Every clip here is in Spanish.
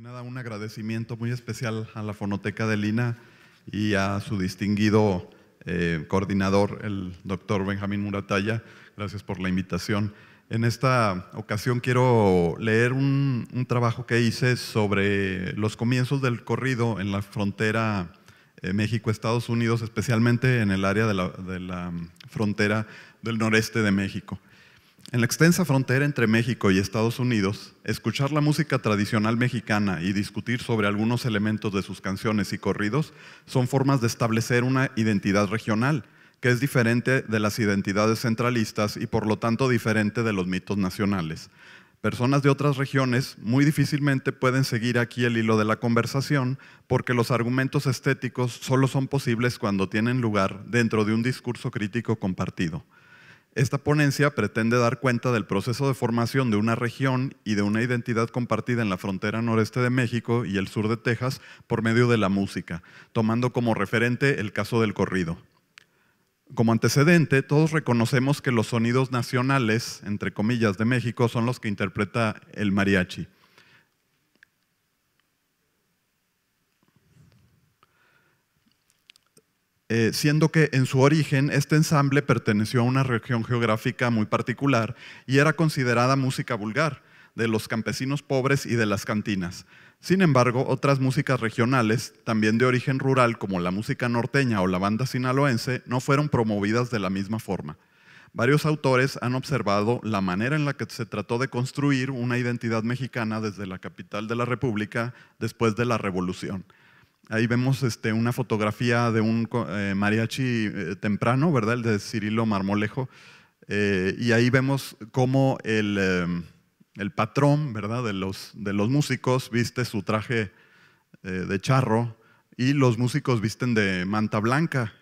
Nada, un agradecimiento muy especial a la Fonoteca de Lina y a su distinguido eh, coordinador, el doctor Benjamín Muratalla. Gracias por la invitación. En esta ocasión quiero leer un, trabajo que hice sobre los comienzos del corrido en la frontera eh, México-Estados Unidos, especialmente en el área de la frontera del noreste de México. En la extensa frontera entre México y Estados Unidos, escuchar la música tradicional mexicana y discutir sobre algunos elementos de sus canciones y corridos son formas de establecer una identidad regional, que es diferente de las identidades centralistas y por lo tanto diferente de los mitos nacionales. Personas de otras regiones muy difícilmente pueden seguir aquí el hilo de la conversación porque los argumentos estéticos solo son posibles cuando tienen lugar dentro de un discurso crítico compartido. Esta ponencia pretende dar cuenta del proceso de formación de una región y de una identidad compartida en la frontera noreste de México y el sur de Texas por medio de la música, tomando como referente el caso del corrido. Como antecedente, todos reconocemos que los sonidos nacionales, entre comillas, de México son los que interpreta el mariachi. Eh, siendo que en su origen este ensamble perteneció a una región geográfica muy particular y era considerada música vulgar de los campesinos pobres y de las cantinas. Sin embargo, otras músicas regionales, también de origen rural como la música norteña o la banda sinaloense, no fueron promovidas de la misma forma. Varios autores han observado la manera en la que se trató de construir una identidad mexicana desde la capital de la República después de la Revolución Ahí vemos este, una fotografía de un eh, mariachi eh, temprano, ¿verdad? El de Cirilo Marmolejo. Eh, y ahí vemos cómo el, patrón, ¿verdad? De los, músicos viste su traje de charro y los músicos visten de manta blanca.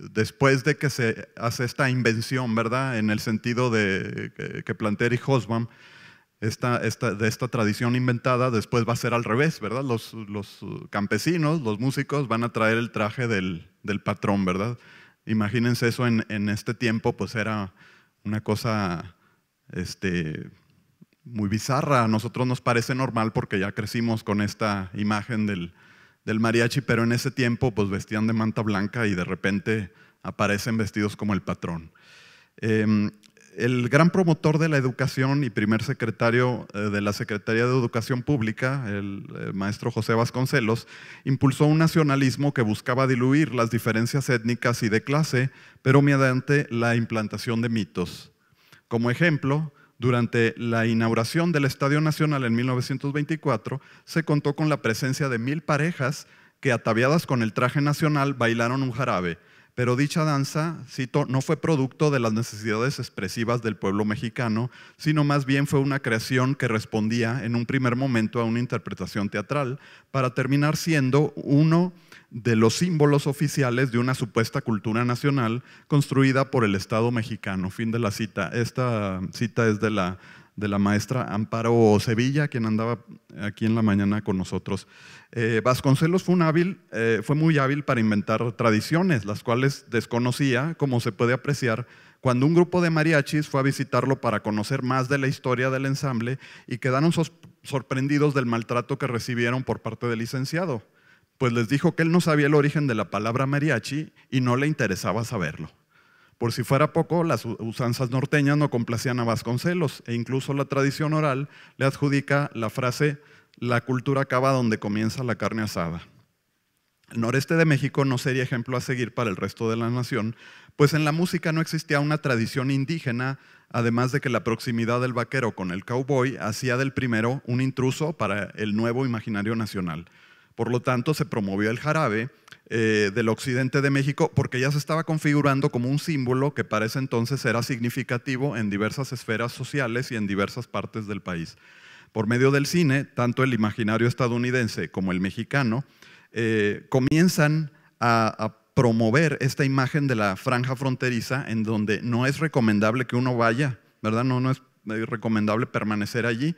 Después de que se hace esta invención, ¿verdad? En el sentido de que, plantea Eric esta, de esta tradición inventada, después va a ser al revés, ¿verdad? Los, uh, campesinos, los músicos van a traer el traje del, patrón, ¿verdad? Imagínense eso en, este tiempo, pues era una cosa este, muy bizarra. A nosotros nos parece normal porque ya crecimos con esta imagen del, del mariachi, pero en ese tiempo pues vestían de manta blanca y de repente aparecen vestidos como el patrón. Em, el gran promotor de la educación y primer secretario eh, de la Secretaría de Educación Pública, el eh, maestro José Vasconcelos, impulsó un nacionalismo que buscaba diluir las diferencias étnicas y de clase, pero mediante la implantación de mitos. Como ejemplo, durante la inauguración del Estadio Nacional en 1924, se contó con la presencia de mil parejas que, ataviadas con el traje nacional, bailaron un jarabe pero dicha danza, cito, no fue producto de las necesidades expresivas del pueblo mexicano, sino más bien fue una creación que respondía en un primer momento a una interpretación teatral, para terminar siendo uno de los símbolos oficiales de una supuesta cultura nacional construida por el Estado mexicano. Fin de la cita. Esta cita es de la de la maestra Amparo Sevilla, quien andaba aquí en la mañana con nosotros. Eh, Vasconcelos fue, eh, fue muy hábil para inventar tradiciones, las cuales desconocía, como se puede apreciar, cuando un grupo de mariachis fue a visitarlo para conocer más de la historia del ensamble y quedaron sorprendidos del maltrato que recibieron por parte del licenciado, pues les dijo que él no sabía el origen de la palabra mariachi y no le interesaba saberlo. Por si fuera poco, las usanzas norteñas no complacían a Vasconcelos e incluso la tradición oral le adjudica la frase la cultura acaba donde comienza la carne asada. El noreste de México no sería ejemplo a seguir para el resto de la nación, pues en la música no existía una tradición indígena, además de que la proximidad del vaquero con el cowboy hacía del primero un intruso para el nuevo imaginario nacional. Por lo tanto, se promovió el jarabe eh, del occidente de México porque ya se estaba configurando como un símbolo que para ese entonces era significativo en diversas esferas sociales y en diversas partes del país. Por medio del cine, tanto el imaginario estadounidense como el mexicano eh, comienzan a, promover esta imagen de la franja fronteriza en donde no es recomendable que uno vaya, ¿verdad? no es eh, recomendable permanecer allí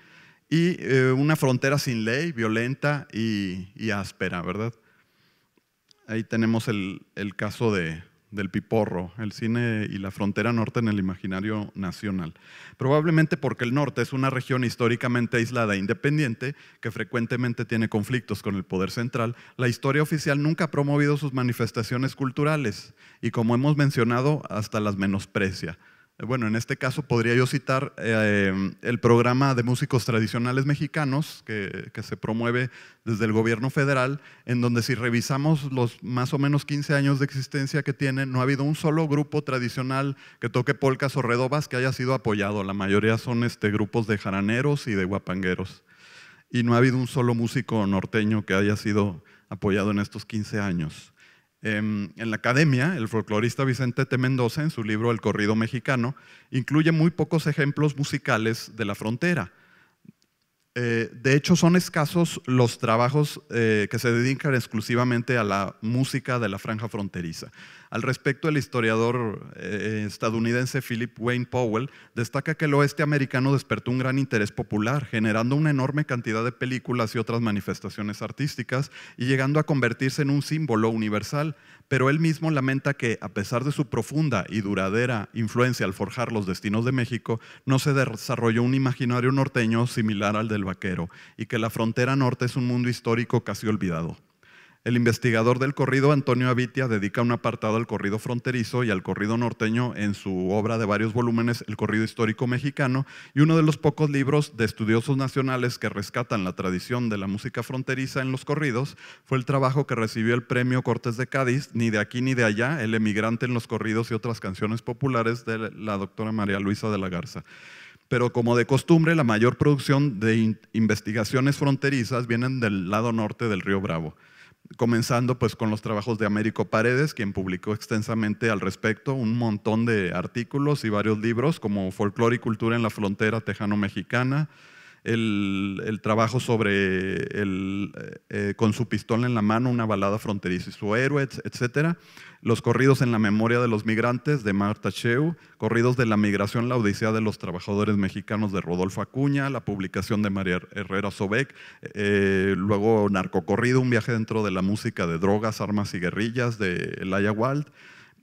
y eh, una frontera sin ley, violenta y, y áspera, ¿verdad? Ahí tenemos el, caso del Piporro, el cine y la frontera norte en el imaginario nacional. Probablemente porque el norte es una región históricamente aislada e independiente que frecuentemente tiene conflictos con el poder central, la historia oficial nunca ha promovido sus manifestaciones culturales y como hemos mencionado, hasta las menosprecia. Bueno, en este caso podría yo citar eh, el programa de músicos tradicionales mexicanos que, se promueve desde el gobierno federal, en donde si revisamos los más o menos 15 años de existencia que tiene, no ha habido un solo grupo tradicional que toque polcas o redobas que haya sido apoyado. La mayoría son este, grupos de jaraneros y de guapangueros. Y no ha habido un solo músico norteño que haya sido apoyado en estos 15 años. Em, en la academia, el folclorista Vicente T. Mendoza, en su libro El corrido mexicano, incluye muy pocos ejemplos musicales de la frontera. Eh, de hecho, son escasos los trabajos eh, que se dedican exclusivamente a la música de la franja fronteriza. Al respecto, el historiador eh, estadounidense Philip Wayne Powell destaca que el oeste americano despertó un gran interés popular, generando una enorme cantidad de películas y otras manifestaciones artísticas y llegando a convertirse en un símbolo universal. Pero él mismo lamenta que, a pesar de su profunda y duradera influencia al forjar los destinos de México, no se desarrolló un imaginario norteño similar al del vaquero y que la frontera norte es un mundo histórico casi olvidado. El investigador del corrido Antonio Avitia dedica un apartado al corrido fronterizo y al corrido norteño en su obra de varios volúmenes, El corrido histórico mexicano, y uno de los pocos libros de estudiosos nacionales que rescatan la tradición de la música fronteriza en los corridos fue el trabajo que recibió el premio Cortés de Cádiz, Ni de aquí ni de allá, El emigrante en los corridos y otras canciones populares de la doctora María Luisa de la Garza pero como de costumbre, la mayor producción de investigaciones fronterizas vienen del lado norte del río Bravo comenzando pues con los trabajos de Américo Paredes, quien publicó extensamente al respecto un montón de artículos y varios libros como Folklore y Cultura en la Frontera Tejano-Mexicana, el, trabajo sobre eh, eh, con su pistola en la mano, una balada fronteriza y su héroe, etc. Los corridos en la memoria de los migrantes de Marta Cheu, corridos de la migración, la odisea de los trabajadores mexicanos de Rodolfo Acuña, la publicación de María Herrera Sobek, eh, luego Narcocorrido, un viaje dentro de la música de drogas, armas y guerrillas de Elaya Wald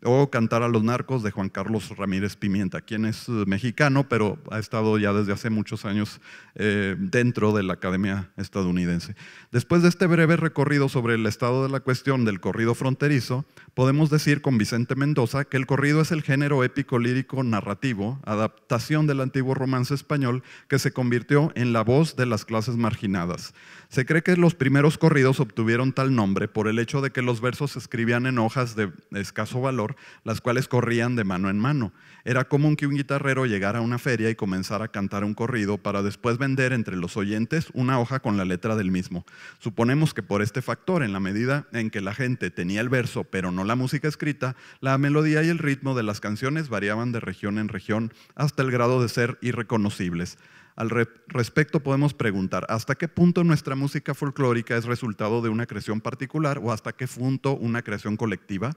o Cantar a los Narcos de Juan Carlos Ramírez Pimienta, quien es eh, mexicano, pero ha estado ya desde hace muchos años eh, dentro de la Academia estadounidense. Después de este breve recorrido sobre el estado de la cuestión del corrido fronterizo, podemos decir con Vicente Mendoza que el corrido es el género épico lírico narrativo, adaptación del antiguo romance español que se convirtió en la voz de las clases marginadas. Se cree que los primeros corridos obtuvieron tal nombre por el hecho de que los versos se escribían en hojas de escaso valor las cuales corrían de mano en mano. Era común que un guitarrero llegara a una feria y comenzara a cantar un corrido para después vender entre los oyentes una hoja con la letra del mismo. Suponemos que por este factor, en la medida en que la gente tenía el verso pero no la música escrita, la melodía y el ritmo de las canciones variaban de región en región hasta el grado de ser irreconocibles. Al respecto podemos preguntar, ¿hasta qué punto nuestra música folclórica es resultado de una creación particular o hasta qué punto una creación colectiva?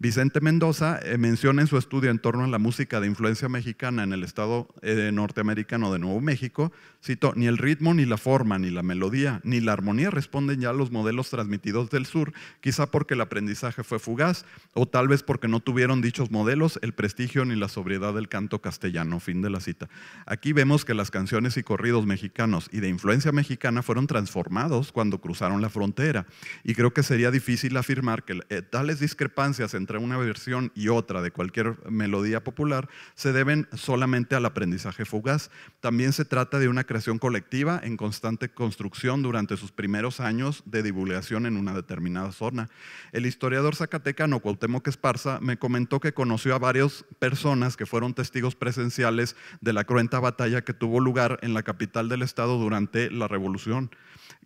Vicente Mendoza eh, menciona en su estudio en torno a la música de influencia mexicana en el estado eh, norteamericano de Nuevo México, cito, ni el ritmo, ni la forma, ni la melodía, ni la armonía responden ya a los modelos transmitidos del sur, quizá porque el aprendizaje fue fugaz o tal vez porque no tuvieron dichos modelos el prestigio ni la sobriedad del canto castellano. Fin de la cita. Aquí vemos que las canciones y corridos mexicanos y de influencia mexicana fueron transformados cuando cruzaron la frontera y creo que sería difícil afirmar que eh, tales discrepancias entre entre una versión y otra de cualquier melodía popular se deben solamente al aprendizaje fugaz. También se trata de una creación colectiva en constante construcción durante sus primeros años de divulgación en una determinada zona. El historiador zacatecano Cuauhtémoc Esparza me comentó que conoció a varias personas que fueron testigos presenciales de la cruenta batalla que tuvo lugar en la capital del estado durante la revolución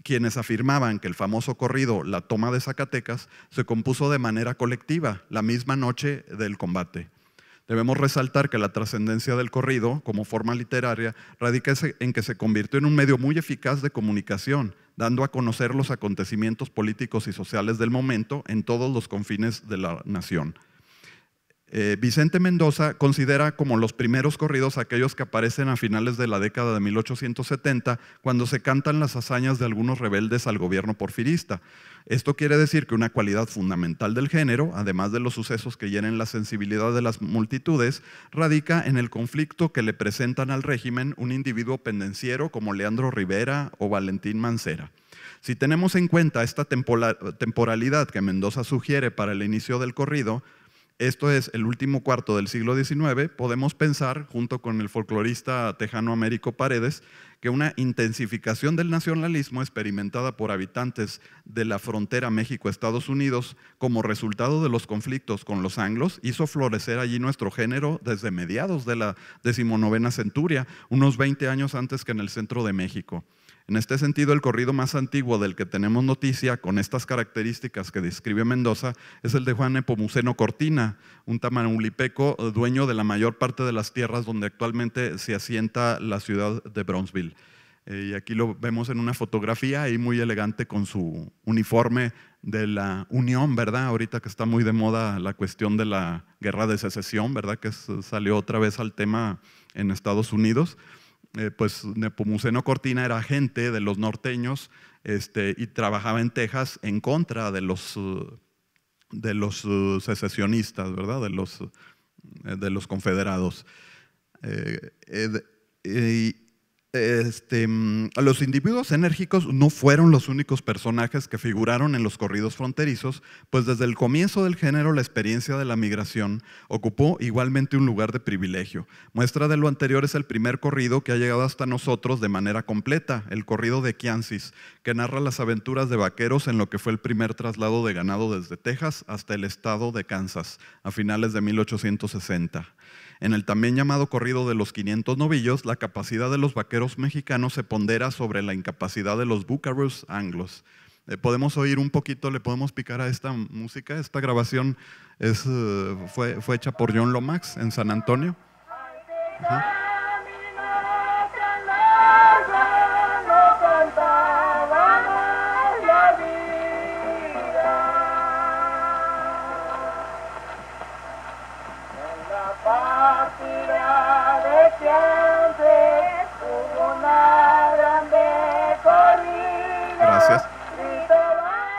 quienes afirmaban que el famoso corrido La toma de Zacatecas se compuso de manera colectiva la misma noche del combate. Debemos resaltar que la trascendencia del corrido como forma literaria radica en que se convirtió en un medio muy eficaz de comunicación, dando a conocer los acontecimientos políticos y sociales del momento en todos los confines de la nación. Eh, Vicente Mendoza considera como los primeros corridos aquellos que aparecen a finales de la década de 1870, cuando se cantan las hazañas de algunos rebeldes al gobierno porfirista. Esto quiere decir que una cualidad fundamental del género, además de los sucesos que llenen la sensibilidad de las multitudes, radica en el conflicto que le presentan al régimen un individuo pendenciero como Leandro Rivera o Valentín Mancera. Si tenemos en cuenta esta temporalidad que Mendoza sugiere para el inicio del corrido, esto es el último cuarto del siglo XIX, podemos pensar, junto con el folclorista tejano Américo Paredes, que una intensificación del nacionalismo experimentada por habitantes de la frontera México-Estados Unidos como resultado de los conflictos con los anglos hizo florecer allí nuestro género desde mediados de la decimonovena centuria, unos 20 años antes que en el centro de México. En este sentido, el corrido más antiguo del que tenemos noticia, con estas características que describe Mendoza, es el de Juan Epomuceno Cortina, un tamaulipeco eh, dueño de la mayor parte de las tierras donde actualmente se asienta la ciudad de Brownsville. Eh, y aquí lo vemos en una fotografía ahí muy elegante con su uniforme de la Unión, ¿verdad? Ahorita que está muy de moda la cuestión de la guerra de secesión, ¿verdad? Que salió otra vez al tema en Estados Unidos. Eh, pues Nepomuceno Cortina era agente de los norteños este, y trabajaba en Texas en contra de los, de los secesionistas, ¿verdad? De los, eh, de los confederados. Eh, este, mm, los individuos enérgicos no fueron los únicos personajes que figuraron en los corridos fronterizos, pues desde el comienzo del género la experiencia de la migración ocupó igualmente un lugar de privilegio. Muestra de lo anterior es el primer corrido que ha llegado hasta nosotros de manera completa, el corrido de Kiansis, que narra las aventuras de vaqueros en lo que fue el primer traslado de ganado desde Texas hasta el estado de Kansas a finales de 1860. En el también llamado corrido de los 500 novillos, la capacidad de los vaqueros mexicanos se pondera sobre la incapacidad de los búcaros anglos. Eh, podemos oír un poquito, le podemos picar a esta música. Esta grabación es, eh, fue, hecha por John Lomax en San Antonio.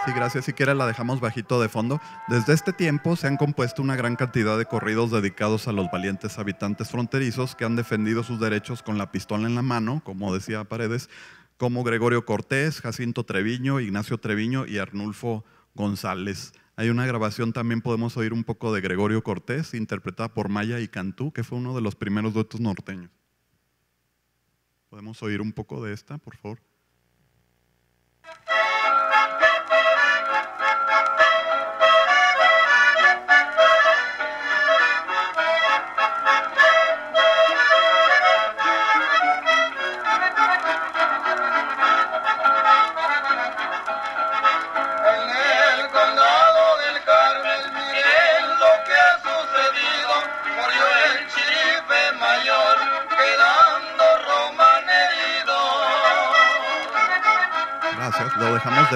Sí, gracias. Si quieres la dejamos bajito de fondo. Desde este tiempo se han compuesto una gran cantidad de corridos dedicados a los valientes habitantes fronterizos que han defendido sus derechos con la pistola en la mano, como decía Paredes, como Gregorio Cortés, Jacinto Treviño, Ignacio Treviño y Arnulfo González. Hay una grabación también podemos oír un poco de Gregorio Cortés, interpretada por Maya y Cantú, que fue uno de los primeros duetos norteños. ¿Podemos oír un poco de esta, por favor?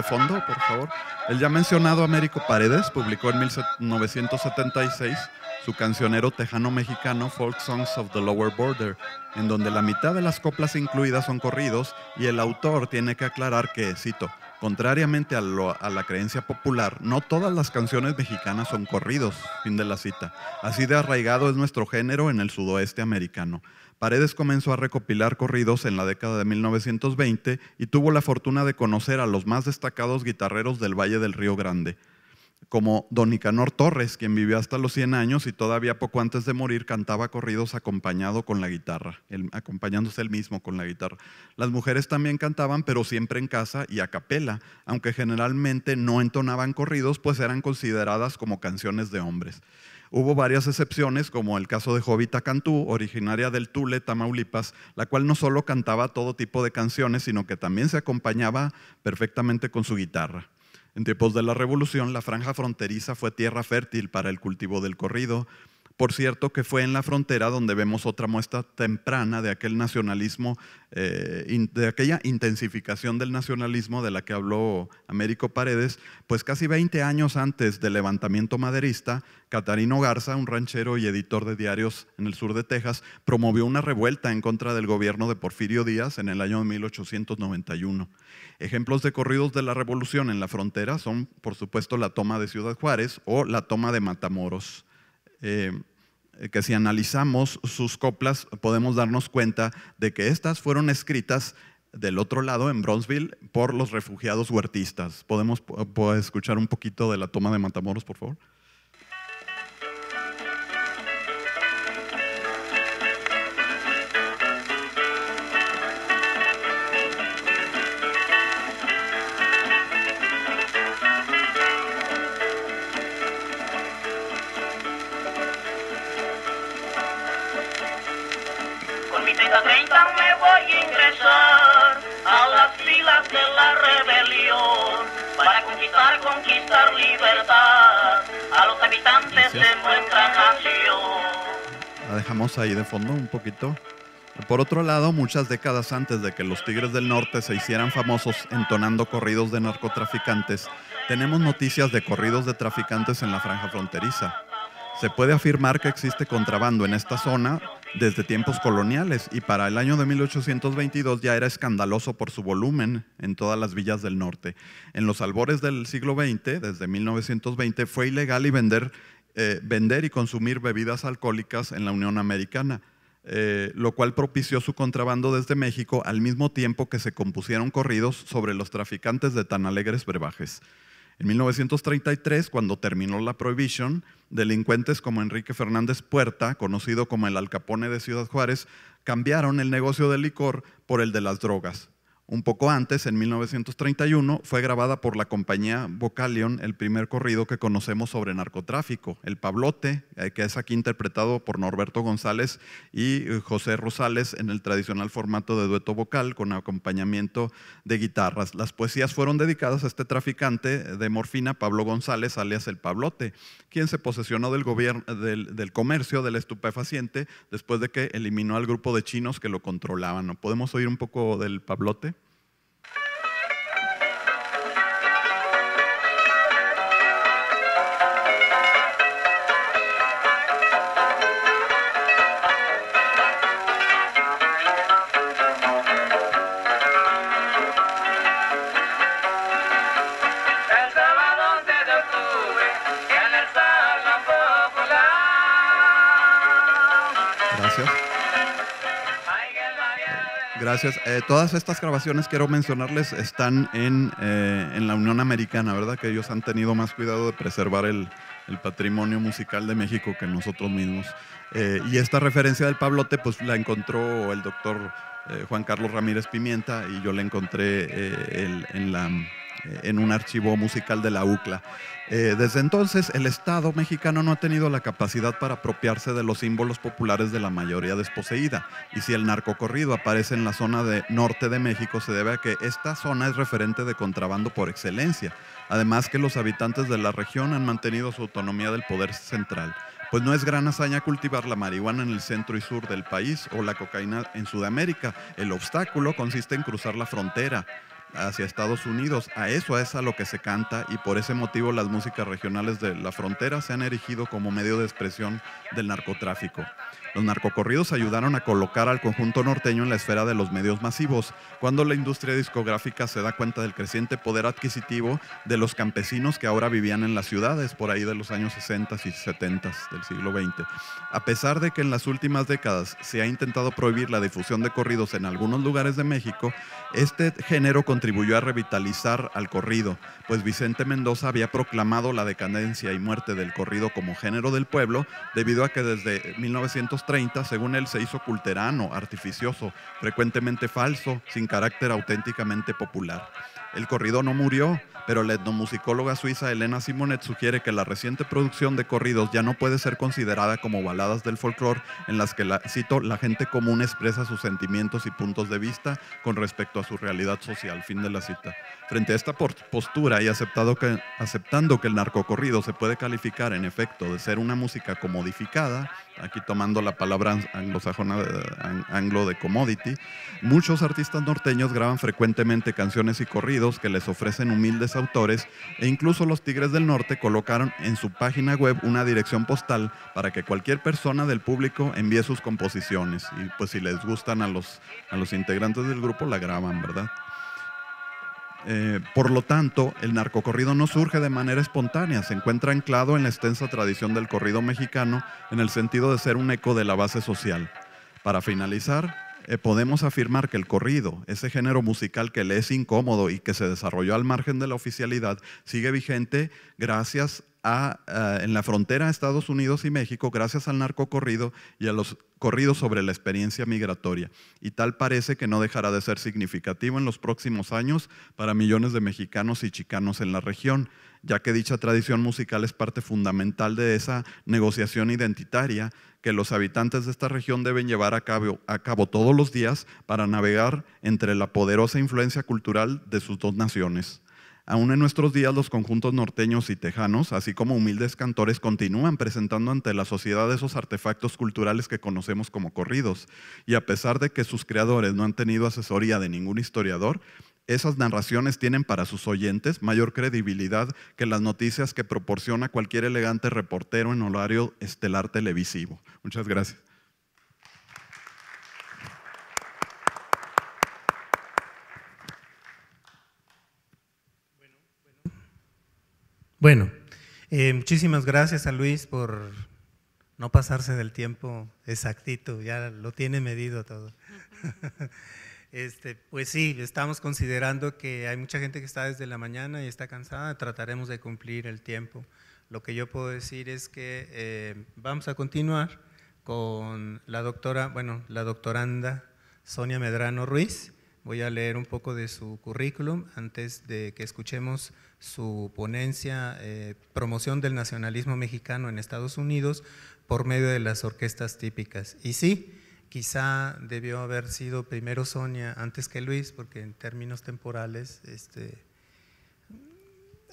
fondo, por favor. El ya mencionado Américo Paredes publicó en 1976 su cancionero tejano-mexicano Folk Songs of the Lower Border, en donde la mitad de las coplas incluidas son corridos y el autor tiene que aclarar que, cito, Contrariamente a, la creencia popular, no todas las canciones mexicanas son corridos, fin de la cita. Así de arraigado es nuestro género en el sudoeste americano. Paredes comenzó a recopilar corridos en la década de 1920 y tuvo la fortuna de conocer a los más destacados guitarreros del Valle del Río Grande como don Nicanor Torres, quien vivió hasta los 100 años y todavía poco antes de morir cantaba corridos acompañado con la guitarra, acompañándose él mismo con la guitarra. Las mujeres también cantaban, pero siempre en casa y a capela, aunque generalmente no entonaban corridos, pues eran consideradas como canciones de hombres. Hubo varias excepciones, como el caso de Jovita Cantú, originaria del Tule, Tamaulipas, la cual no solo cantaba todo tipo de canciones, sino que también se acompañaba perfectamente con su guitarra. En tiempos de la Revolución, la franja fronteriza fue tierra fértil para el cultivo del corrido, por cierto, que fue en la frontera donde vemos otra muestra temprana de aquel nacionalismo, eh, de aquella intensificación del nacionalismo de la que habló Américo Paredes, pues casi 20 años antes del levantamiento maderista, Catarino Garza, un ranchero y editor de diarios en el sur de Texas, promovió una revuelta en contra del gobierno de Porfirio Díaz en el año 1891. Ejemplos de corridos de la revolución en la frontera son, por supuesto, la toma de Ciudad Juárez o la toma de Matamoros. Eh, que si analizamos sus coplas podemos darnos cuenta de que estas fueron escritas del otro lado, en Bronzeville, por los refugiados huertistas. ¿Podemos escuchar un poquito de la toma de Matamoros, por favor? ahí de fondo un poquito. Por otro lado, muchas décadas antes de que los Tigres del Norte se hicieran famosos entonando corridos de narcotraficantes, tenemos noticias de corridos de traficantes en la franja fronteriza. Se puede afirmar que existe contrabando en esta zona desde tiempos coloniales y para el año de 1822 ya era escandaloso por su volumen en todas las villas del norte. En los albores del siglo XX, desde 1920, fue ilegal y vender eh, vender y consumir bebidas alcohólicas en la Unión Americana, eh, lo cual propició su contrabando desde México al mismo tiempo que se compusieron corridos sobre los traficantes de tan alegres brebajes. En 1933, cuando terminó la prohibición, delincuentes como Enrique Fernández Puerta, conocido como el Alcapone de Ciudad Juárez, cambiaron el negocio del licor por el de las drogas. Un poco antes, en 1931, fue grabada por la compañía Vocalion el primer corrido que conocemos sobre narcotráfico, El Pablote, eh, que es aquí interpretado por Norberto González y eh, José Rosales en el tradicional formato de dueto vocal con acompañamiento de guitarras. Las poesías fueron dedicadas a este traficante de morfina, Pablo González, alias El Pablote, quien se posesionó del, comercio del estupefaciente después de que eliminó al grupo de chinos que lo controlaban. podemos oír un poco del Pablote? gracias. Eh, todas estas grabaciones, quiero mencionarles, están eh, en, la Unión Americana, ¿verdad? Que ellos han tenido más cuidado de preservar el, patrimonio musical de México que nosotros mismos. Eh, y esta referencia del Pablote, pues la encontró el doctor Juan Carlos Ramírez Pimienta y yo la encontré en la eh, en un archivo musical de la UCLA. Eh, desde entonces, el Estado mexicano no ha tenido la capacidad para apropiarse de los símbolos populares de la mayoría desposeída. Y si el narcocorrido aparece en la zona de norte de México, se debe a que esta zona es referente de contrabando por excelencia. Además que los habitantes de la región han mantenido su autonomía del poder central. Pues no es gran hazaña cultivar la marihuana en el centro y sur del país o la cocaína en Sudamérica. El obstáculo consiste en cruzar la frontera hacia Estados Unidos. A eso es a lo que se canta y por ese motivo las músicas regionales de la frontera se han erigido como medio de expresión del narcotráfico. Los narcocorridos ayudaron a colocar al conjunto norteño en la esfera de los medios masivos, cuando la industria discográfica se da cuenta del creciente poder adquisitivo de los campesinos que ahora vivían en las ciudades, por ahí de los años 60 y 70 del siglo XX. A pesar de que en las últimas décadas se ha intentado prohibir la difusión de corridos en algunos lugares de México, este género contribuyó a revitalizar al corrido, pues Vicente Mendoza había proclamado la decadencia y muerte del corrido como género del pueblo, debido a que desde 1900 30 según él, se hizo culterano, artificioso, frecuentemente falso, sin carácter auténticamente popular. El corrido no murió, pero la etnomusicóloga suiza Elena Simonet sugiere que la reciente producción de corridos ya no puede ser considerada como baladas del folclore en las que, la, cito, la gente común expresa sus sentimientos y puntos de vista con respecto a su realidad social. Fin de la cita. Frente a esta postura y aceptado que, aceptando que el narcocorrido se puede calificar en efecto de ser una música comodificada, aquí tomando la palabra anglosajona anglo de commodity, muchos artistas norteños graban frecuentemente canciones y corridos que les ofrecen humildes autores e incluso los Tigres del Norte colocaron en su página web una dirección postal para que cualquier persona del público envíe sus composiciones y pues si les gustan a los, a los integrantes del grupo la graban, ¿verdad? Eh, por lo tanto, el narcocorrido no surge de manera espontánea, se encuentra anclado en la extensa tradición del corrido mexicano en el sentido de ser un eco de la base social. Para finalizar, eh, podemos afirmar que el corrido, ese género musical que le es incómodo y que se desarrolló al margen de la oficialidad, sigue vigente gracias a eh, en la frontera de Estados Unidos y México gracias al narcocorrido y a los corridos sobre la experiencia migratoria. Y tal parece que no dejará de ser significativo en los próximos años para millones de mexicanos y chicanos en la región, ya que dicha tradición musical es parte fundamental de esa negociación identitaria que los habitantes de esta región deben llevar a cabo todos los días para navegar entre la poderosa influencia cultural de sus dos naciones. Aún en nuestros días los conjuntos norteños y tejanos, así como humildes cantores, continúan presentando ante la sociedad esos artefactos culturales que conocemos como corridos. Y a pesar de que sus creadores no han tenido asesoría de ningún historiador, esas narraciones tienen para sus oyentes mayor credibilidad que las noticias que proporciona cualquier elegante reportero en horario estelar televisivo. Muchas gracias. Bueno, eh, muchísimas gracias a Luis por no pasarse del tiempo exactito, ya lo tiene medido todo. Este, pues sí, estamos considerando que hay mucha gente que está desde la mañana y está cansada, trataremos de cumplir el tiempo. Lo que yo puedo decir es que eh, vamos a continuar con la doctora, bueno, la doctoranda Sonia Medrano Ruiz. Voy a leer un poco de su currículum antes de que escuchemos su ponencia eh, Promoción del Nacionalismo Mexicano en Estados Unidos por medio de las orquestas típicas. Y sí, quizá debió haber sido primero Sonia antes que Luis, porque en términos temporales este,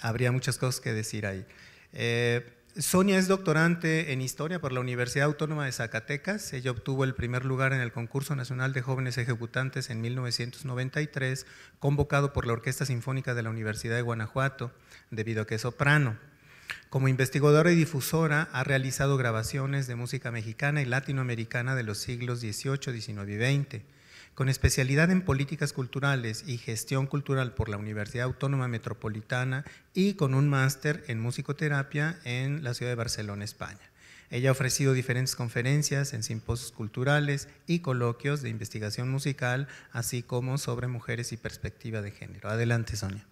habría muchas cosas que decir ahí. Eh, Sonia es doctorante en Historia por la Universidad Autónoma de Zacatecas. Ella obtuvo el primer lugar en el Concurso Nacional de Jóvenes Ejecutantes en 1993, convocado por la Orquesta Sinfónica de la Universidad de Guanajuato, debido a que es soprano. Como investigadora y difusora, ha realizado grabaciones de música mexicana y latinoamericana de los siglos XVIII, XIX y XX. Con especialidad en políticas culturales y gestión cultural por la Universidad Autónoma Metropolitana y con un máster en musicoterapia en la ciudad de Barcelona, España. Ella ha ofrecido diferentes conferencias en simposios culturales y coloquios de investigación musical, así como sobre mujeres y perspectiva de género. Adelante, Sonia.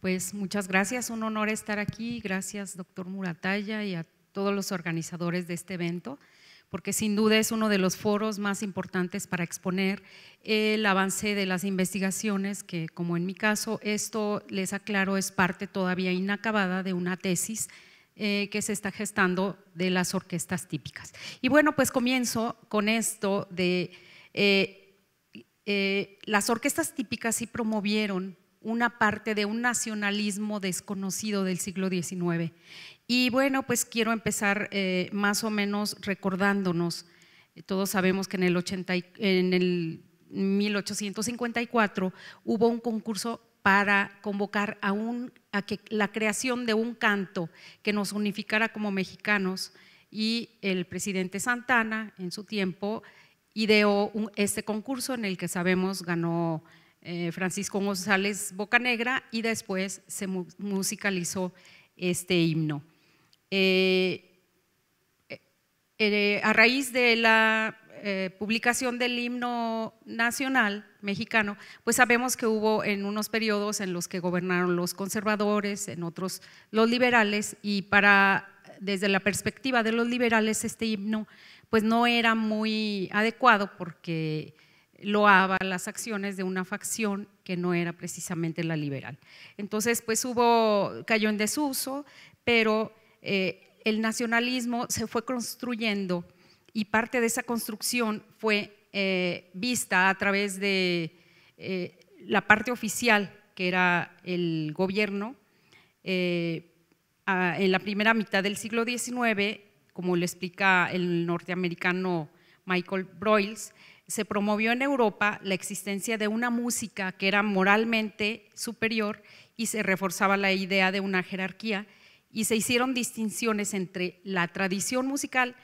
Pues muchas gracias, un honor estar aquí. Gracias, doctor Murataya, y a todos los organizadores de este evento porque sin duda es uno de los foros más importantes para exponer el avance de las investigaciones, que como en mi caso, esto les aclaro, es parte todavía inacabada de una tesis eh, que se está gestando de las orquestas típicas. Y bueno, pues comienzo con esto de eh, eh, las orquestas típicas sí promovieron una parte de un nacionalismo desconocido del siglo XIX y bueno, pues quiero empezar eh, más o menos recordándonos. Eh, todos sabemos que en el, 1854 hubo un concurso para convocar a, que la creación de un canto que nos unificara como mexicanos y el presidente Santana en su tiempo ideó este concurso en el que sabemos ganó eh, Francisco González Bocanegra y después se musicalizó este himno. Eh, eh, eh, a raíz de la publicación del himno nacional mexicano, pues sabemos que hubo en unos periodos en los que gobernaron los conservadores, en otros los liberales, y para desde la perspectiva de los liberales este himno pues no era muy adecuado porque loaba las acciones de una facción que no era precisamente la liberal. Entonces pues hubo, cayó en desuso, pero eh, el nacionalismo se fue construyendo y parte de esa construcción fue eh, vista a través de eh, la parte oficial, que era el gobierno, en la primera mitad del siglo XIX, como lo explica el norteamericano Michael Broyles, se promovió en Europa la existencia de una música que era moralmente superior y se reforzaba la idea de una jerarquía y se hicieron distinciones entre la tradición musical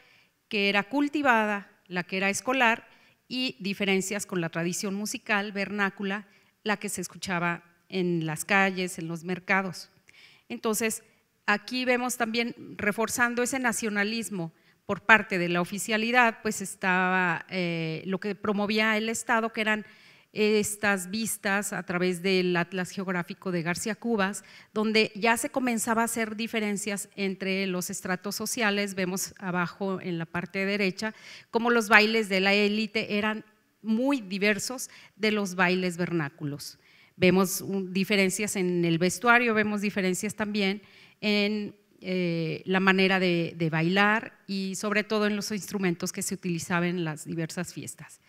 que era cultivada, la que era escolar, y diferencias con la tradición musical vernácula, la que se escuchaba en las calles, en los mercados. Entonces, aquí vemos también reforzando ese nacionalismo por parte de la oficialidad, pues estaba eh, lo que promovía el Estado, que eran estas vistas a través del Atlas Geográfico de García Cubas, donde ya se comenzaba a hacer diferencias entre los estratos sociales, vemos abajo en la parte derecha, cómo los bailes de la élite eran muy diversos de los bailes vernáculos. Vemos diferencias en el vestuario, vemos diferencias también en eh, la manera de, bailar y sobre todo en los instrumentos que se utilizaban en las diversas fiestas.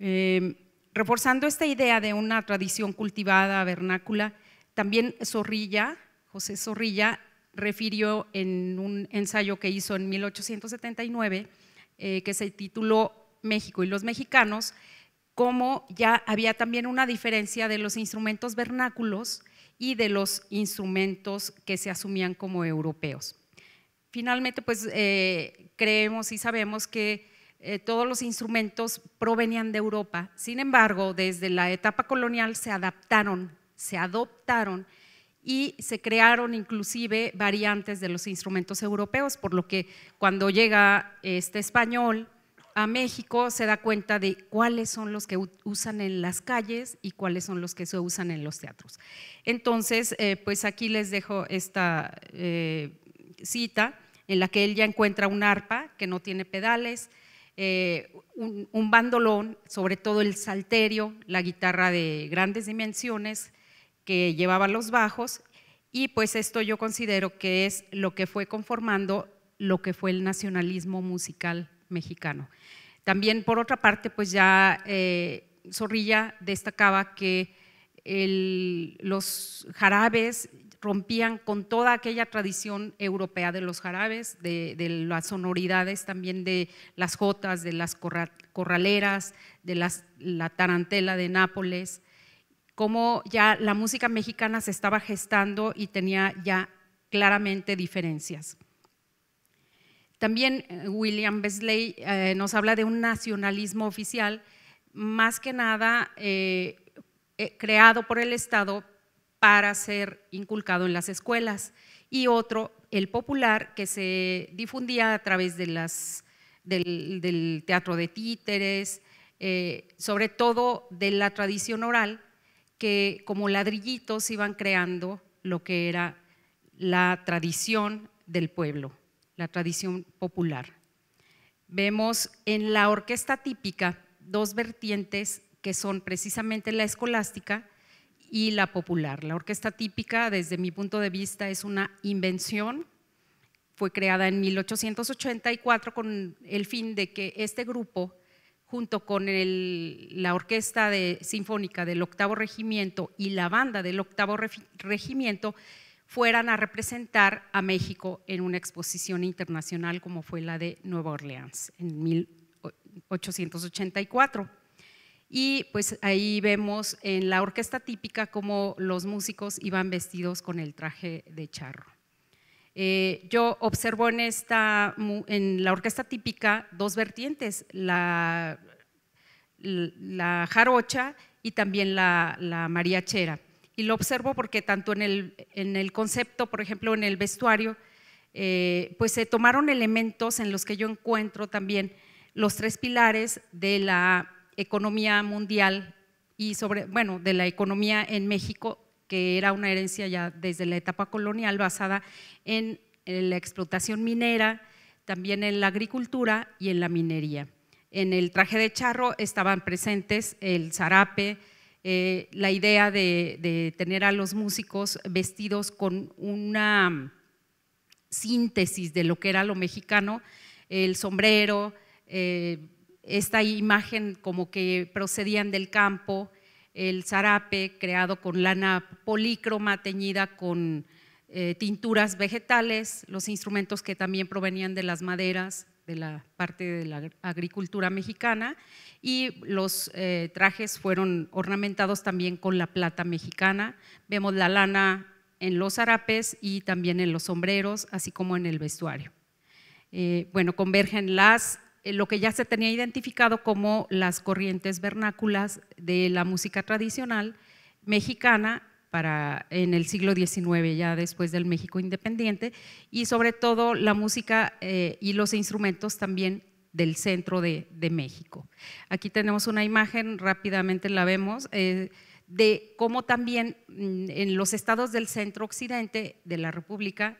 Em, Reforzando esta idea de una tradición cultivada, vernácula, también Zorrilla, José Zorrilla, refirió en un ensayo que hizo en 1879, eh, que se tituló México y los mexicanos, cómo ya había también una diferencia de los instrumentos vernáculos y de los instrumentos que se asumían como europeos. Finalmente, pues eh, creemos y sabemos que eh, todos los instrumentos provenían de Europa. Sin embargo, desde la etapa colonial se adaptaron, se adoptaron y se crearon inclusive variantes de los instrumentos europeos, por lo que cuando llega este español a México se da cuenta de cuáles son los que usan en las calles y cuáles son los que se usan en los teatros. Entonces, eh, pues aquí les dejo esta eh, cita en la que él ya encuentra un arpa que no tiene pedales, eh, un, bandolón, sobre todo el salterio, la guitarra de grandes dimensiones que llevaba los bajos, y pues esto yo considero que es lo que fue conformando lo que fue el nacionalismo musical mexicano. También por otra parte, pues ya eh, Zorrilla destacaba que los jarabes rompían con toda aquella tradición europea de los jarabes, de, las sonoridades también de las jotas, de las corraleras, de la tarantela de Nápoles, cómo ya la música mexicana se estaba gestando y tenía ya claramente diferencias. También eh, William Besley eh, nos habla de un nacionalismo oficial, más que nada eh, creado por el Estado para ser inculcado en las escuelas y otro, el popular, que se difundía a través de del, teatro de títeres, eh, sobre todo de la tradición oral, que como ladrillitos iban creando lo que era la tradición del pueblo, la tradición popular. Vemos en la orquesta típica dos vertientes que son precisamente la escolástica y la popular. La orquesta típica, desde mi punto de vista, es una invención. Fue creada en 1884 con el fin de que este grupo, junto con la orquesta sinfónica del octavo regimiento y la banda del octavo regimiento, fueran a representar a México en una exposición internacional como fue la de Nueva Orleans en 1884. Y pues ahí vemos en la orquesta típica cómo los músicos iban vestidos con el traje de charro. Eh, yo observo en, esta, en la orquesta típica dos vertientes, la, jarocha y también la, la, mariachera. Y lo observo porque tanto en el, en el concepto, por ejemplo, en el vestuario, eh, pues se tomaron elementos en los que yo encuentro también los tres pilares de la economía mundial y sobre, bueno, de la economía en México, que era una herencia ya desde la etapa colonial basada en, la explotación minera, también en la agricultura y en la minería. En el traje de charro estaban presentes el zarape, eh, la idea de, tener a los músicos vestidos con una síntesis de lo que era lo mexicano, el sombrero, eh, esta imagen como que procedían del campo, el zarape creado con lana polícroma teñida con eh, tinturas vegetales, los instrumentos que también provenían de las maderas, de la parte de la agricultura mexicana, y los eh, trajes fueron ornamentados también con la plata mexicana. Vemos la lana en los zarapes y también en los sombreros, así como en el vestuario. Eh, bueno, convergen las eh, lo que ya se tenía identificado como las corrientes vernáculas de la música tradicional mexicana para en el siglo XIX, ya después del México independiente, y sobre todo la música eh, y los instrumentos también del centro de, México. Aquí tenemos una imagen, rápidamente la vemos. Eh, de cómo también mm, en los estados del centro occidente de la República,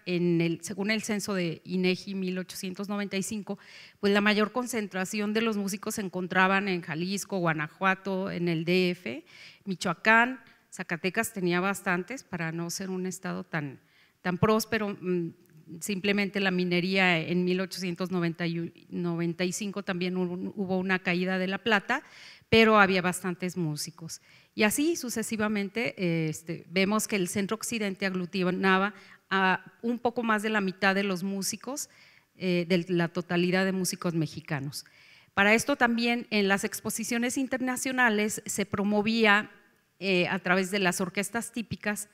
según el censo de INEGI 1895, pues la mayor concentración de los músicos se encontraban en Jalisco, Guanajuato, en el DF, Michoacán, Zacatecas tenía bastantes para no ser un estado tan, tan próspero. Mm, simplemente la minería en 1895 también hubo una caída de la plata, pero había bastantes músicos. Y así sucesivamente este, vemos que el centro occidente aglutinaba a un poco más de la mitad de los músicos, eh, de la totalidad de músicos mexicanos. Para esto también en las exposiciones internacionales se promovía eh, a través de las orquestas típicas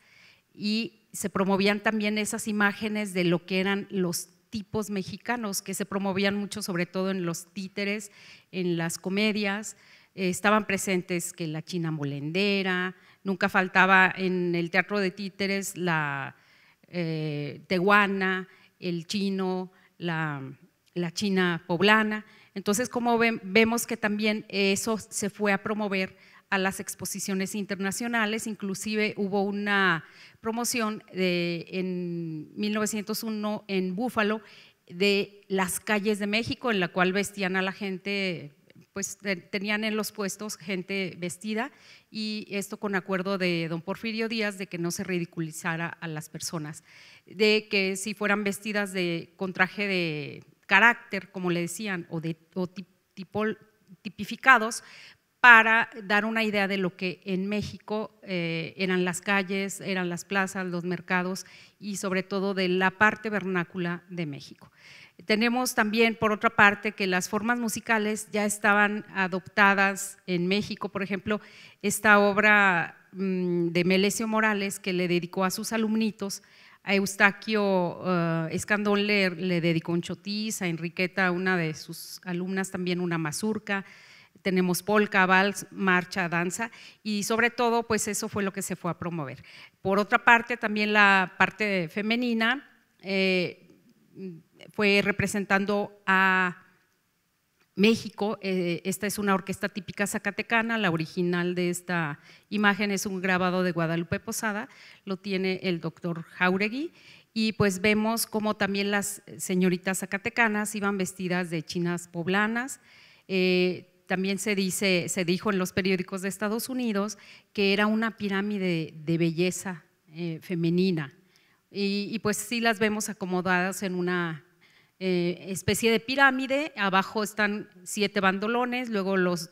y se promovían también esas imágenes de lo que eran los tipos mexicanos, que se promovían mucho sobre todo en los títeres, en las comedias, eh, estaban presentes que la China Molendera, nunca faltaba en el Teatro de Títeres la eh, tehuana, el chino, la, china poblana. Entonces, como vemos que también eso se fue a promover a las exposiciones internacionales, inclusive hubo una promoción de, en 1901 en Búfalo de las calles de México, en la cual vestían a la gente pues tenían en los puestos gente vestida y esto con acuerdo de don Porfirio Díaz de que no se ridiculizara a las personas, de que si fueran vestidas con traje de carácter, como le decían, o, tipificados, para dar una idea de lo que en México eh, eran las calles, eran las plazas, los mercados y sobre todo de la parte vernácula de México. Tenemos también, por otra parte, que las formas musicales ya estaban adoptadas en México, por ejemplo, esta obra mm, de Melesio Morales que le dedicó a sus alumnitos, a Eustaquio eh, Escandón le, dedicó un chotis, a Enriqueta, una de sus alumnas, también una mazurca, tenemos polka, vals, marcha, danza y sobre todo pues eso fue lo que se fue a promover. Por otra parte también la parte femenina, eh, fue representando a México. Eh, esta es una orquesta típica zacatecana, la original de esta imagen es un grabado de Guadalupe Posada, lo tiene el doctor Jauregui. Y pues vemos cómo también las señoritas zacatecanas iban vestidas de chinas poblanas. Eh, también se, dijo en los periódicos de Estados Unidos que era una pirámide de belleza eh, femenina, y, pues sí las vemos acomodadas en una eh, especie de pirámide, abajo están siete bandolones, luego los,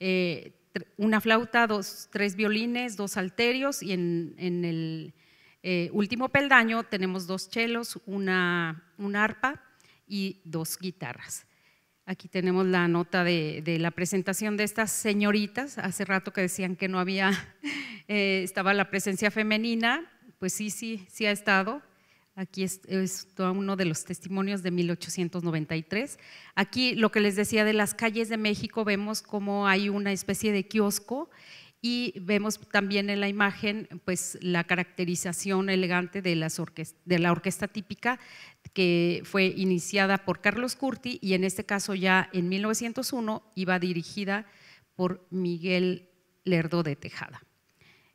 eh, una flauta, tres violines, dos alterios y en, el eh, último peldaño tenemos dos chelos, una, arpa y dos guitarras. Aquí tenemos la nota de, la presentación de estas señoritas. Hace rato que decían que no había, estaba la presencia femenina pues sí, sí, sí ha estado. Aquí es, uno de los testimonios de 1893. Aquí lo que les decía de las calles de México, vemos cómo hay una especie de kiosco y vemos también en la imagen pues la caracterización elegante de la orquesta típica que fue iniciada por Carlos Curti y en este caso ya en 1901 iba dirigida por Miguel Lerdo de Tejada.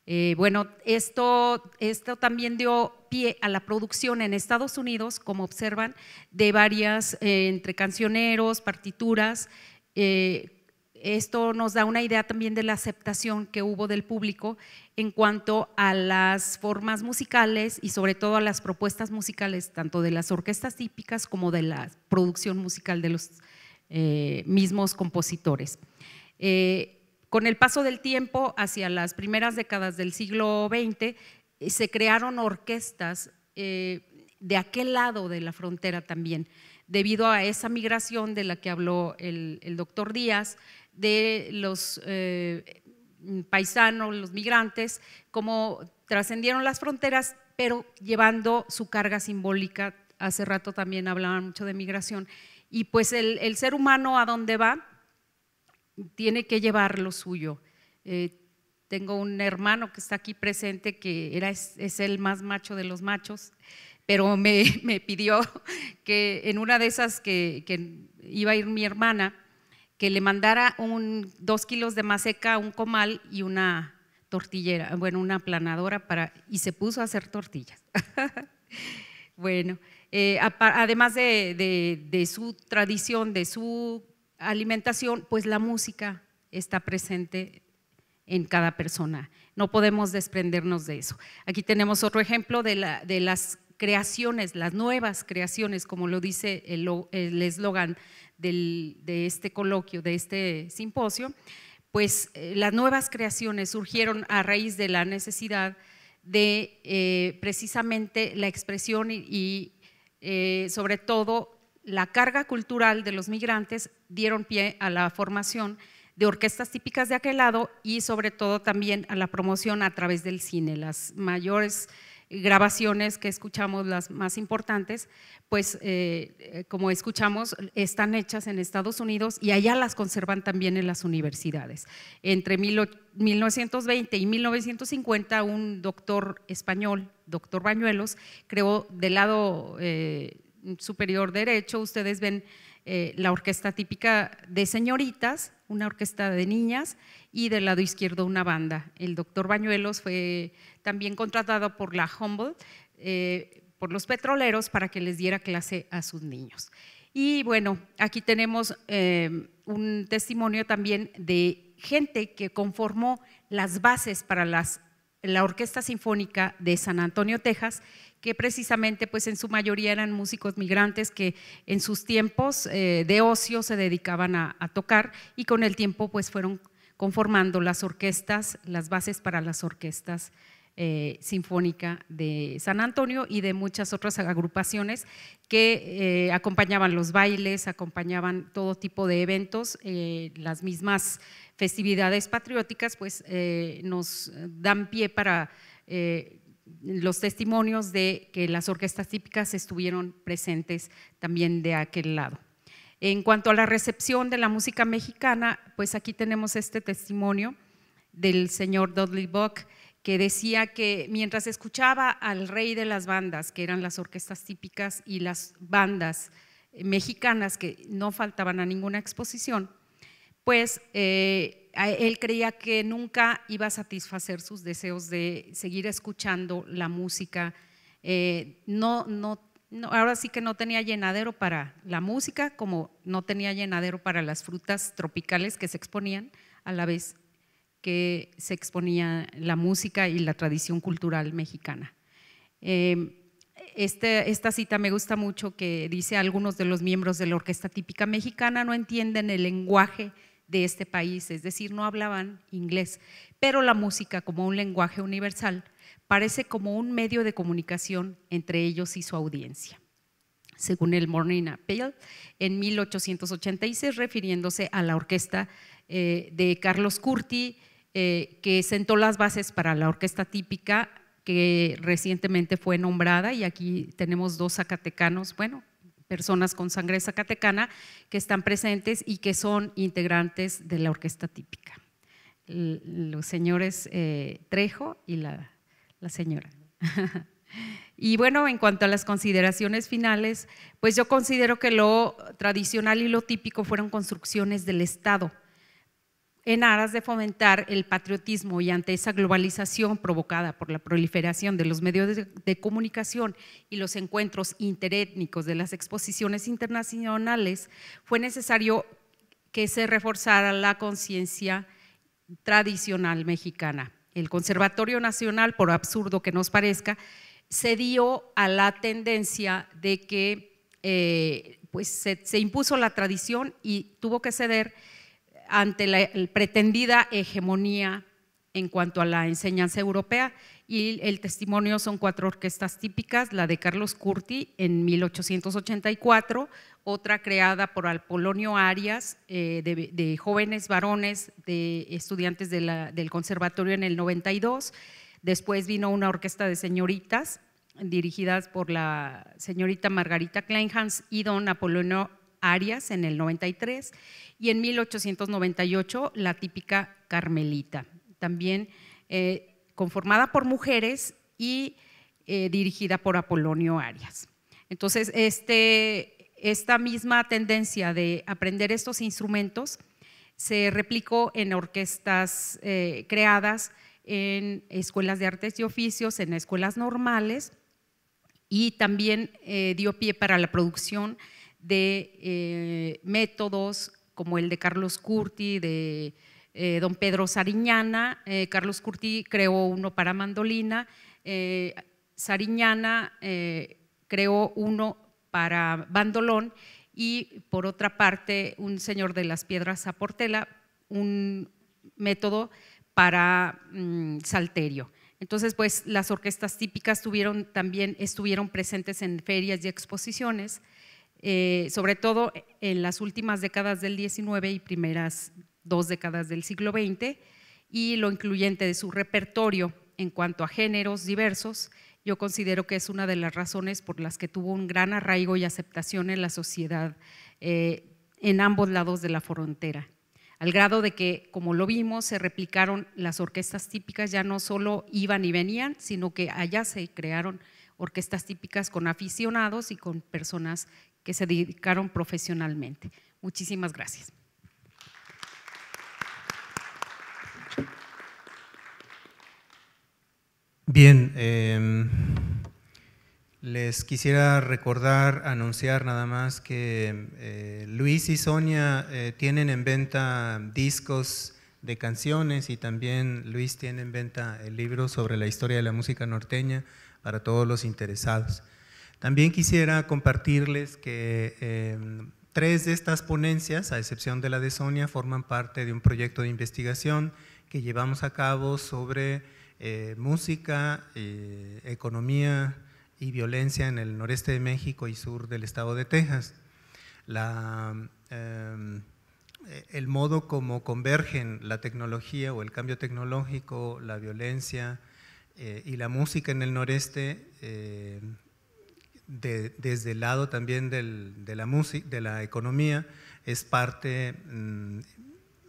Eh, bueno, esto, esto también dio pie a la producción en Estados Unidos, como observan, de varias, eh, entre cancioneros, partituras. Eh, esto nos da una idea también de la aceptación que hubo del público en cuanto a las formas musicales y sobre todo a las propuestas musicales, tanto de las orquestas típicas como de la producción musical de los mismos compositores. Con el paso del tiempo, hacia las primeras décadas del siglo XX, eh, se crearon orquestas eh, de aquel lado de la frontera también, debido a esa migración de la que habló el, doctor Díaz, de los eh, paisanos, los migrantes, cómo trascendieron las fronteras, pero llevando su carga simbólica. Hace rato también hablaban mucho de migración. Y pues el ser humano a dónde va, tiene que llevar lo suyo. Eh, tengo un hermano que está aquí presente que era, es, el más macho de los machos, pero me, pidió que en una de esas que, iba a ir mi hermana, que le mandara un, dos kilos de maseca, un comal y una tortillera, bueno, una aplanadora para, y se puso a hacer tortillas. bueno, eh, además de, su tradición, de su alimentación, pues la música está presente en cada persona. No podemos desprendernos de eso. Aquí tenemos otro ejemplo de, las creaciones, las nuevas creaciones, como lo dice el eslogan de este coloquio, de este simposio, pues eh, las nuevas creaciones surgieron a raíz de la necesidad de eh, precisamente la expresión y, eh, sobre todo la carga cultural de los migrantes dieron pie a la formación de orquestas típicas de aquel lado y sobre todo también a la promoción a través del cine. Las mayores grabaciones que escuchamos, las más importantes, pues eh, eh, como escuchamos, están hechas en Estados Unidos y allá las conservan también en las universidades. Entre 1920 y 1950, un doctor español, doctor Bañuelos, creó del lado... Eh, superior derecho, ustedes ven eh, la orquesta típica de señoritas, una orquesta de niñas y del lado izquierdo una banda. El doctor Bañuelos fue también contratado por la Humboldt, eh, por los petroleros, para que les diera clase a sus niños. Y bueno, aquí tenemos eh, un testimonio también de gente que conformó las bases para las, la Orquesta Sinfónica de San Antonio, Texas, que precisamente pues en su mayoría eran músicos migrantes que en sus tiempos eh, de ocio se dedicaban a, tocar y con el tiempo pues fueron conformando las orquestas, las bases para las orquestas sinfónicas eh, sinfónica de San Antonio y de muchas otras agrupaciones que eh, acompañaban los bailes, acompañaban todo tipo de eventos, las mismas festividades patrióticas pues nos dan pie para los testimonios de que las orquestas típicas estuvieron presentes también de aquel lado. En cuanto a la recepción de la música mexicana, pues aquí tenemos este testimonio del señor Dudley Buck, que decía que mientras escuchaba al rey de las bandas, que eran las orquestas típicas y las bandas mexicanas que no faltaban a ninguna exposición, pues eh, él creía que nunca iba a satisfacer sus deseos de seguir escuchando la música. Eh, ahora sí que no tenía llenadero para la música, como no tenía llenadero para las frutas tropicales que se exponían a la vez que se exponía la música y la tradición cultural mexicana. Eh, este, esta cita me gusta mucho que dice algunos de los miembros de la orquesta típica mexicana no entienden el lenguaje de este país, es decir, no hablaban inglés, pero la música como un lenguaje universal parece como un medio de comunicación entre ellos y su audiencia. Según el Morning Appeal, en 1886, refiriéndose a la orquesta eh, de Carlos Curti, eh, que sentó las bases para la orquesta típica que recientemente fue nombrada, y aquí tenemos dos zacatecanos, bueno, personas con sangre zacatecana que están presentes y que son integrantes de la orquesta típica. Los señores eh, Trejo y la, la señora. Y bueno, en cuanto a las consideraciones finales, pues yo considero que lo tradicional y lo típico fueron construcciones del Estado en aras de fomentar el patriotismo y ante esa globalización provocada por la proliferación de los medios de, comunicación y los encuentros interétnicos de las exposiciones internacionales, fue necesario que se reforzara la conciencia tradicional mexicana. El Conservatorio Nacional, por absurdo que nos parezca, cedió a la tendencia de que eh, pues se impuso la tradición y tuvo que ceder ante la pretendida hegemonía en cuanto a la enseñanza europea y el testimonio son cuatro orquestas típicas, la de Carlos Curti en 1884, otra creada por Apolonio Arias eh, de, jóvenes varones, de estudiantes del conservatorio en el 92, después vino una orquesta de señoritas dirigidas por la señorita Margarita Kleinhans y don Apolonio Arias en el 93 y en 1898 la típica Carmelita, también eh, conformada por mujeres y eh, dirigida por Apolonio Arias. Entonces, este, esta misma tendencia de aprender estos instrumentos se replicó en orquestas eh, creadas en escuelas de artes y oficios, en escuelas normales y también dio pie para la producción de eh, métodos como el de Carlos Curti, de eh, don Pedro Sariñana. Eh, Carlos Curti creó uno para mandolina, Sariñana creó uno para bandolón y por otra parte un señor de las piedras a Portela, un método para mm, salterio. Entonces, pues las orquestas típicas también estuvieron presentes en ferias y exposiciones. Eh, sobre todo en las últimas décadas del XIX y primeras dos décadas del siglo XX, y lo incluyente de su repertorio en cuanto a géneros diversos, yo considero que es una de las razones por las que tuvo un gran arraigo y aceptación en la sociedad eh, en ambos lados de la frontera, al grado de que, como lo vimos, se replicaron las orquestas típicas, ya no solo iban y venían, sino que allá se crearon orquestas típicas con aficionados y con personas que se dedicaron profesionalmente. Muchísimas gracias. Bien, em, les quisiera recordar, anunciar nada más que eh, Luis y Sonia eh, tienen en venta discos de canciones y también Luis tiene en venta el libro sobre la historia de la música norteña para todos los interesados. También quisiera compartirles que eh, tres de estas ponencias, a excepción de la de Sonia, forman parte de un proyecto de investigación que llevamos a cabo sobre eh, música, eh, economía y violencia en el noreste de México y sur del estado de Texas. el modo como convergen la tecnología o el cambio tecnológico, la violencia y la música en el noreste desde el lado también de, la de la economía es parte mm,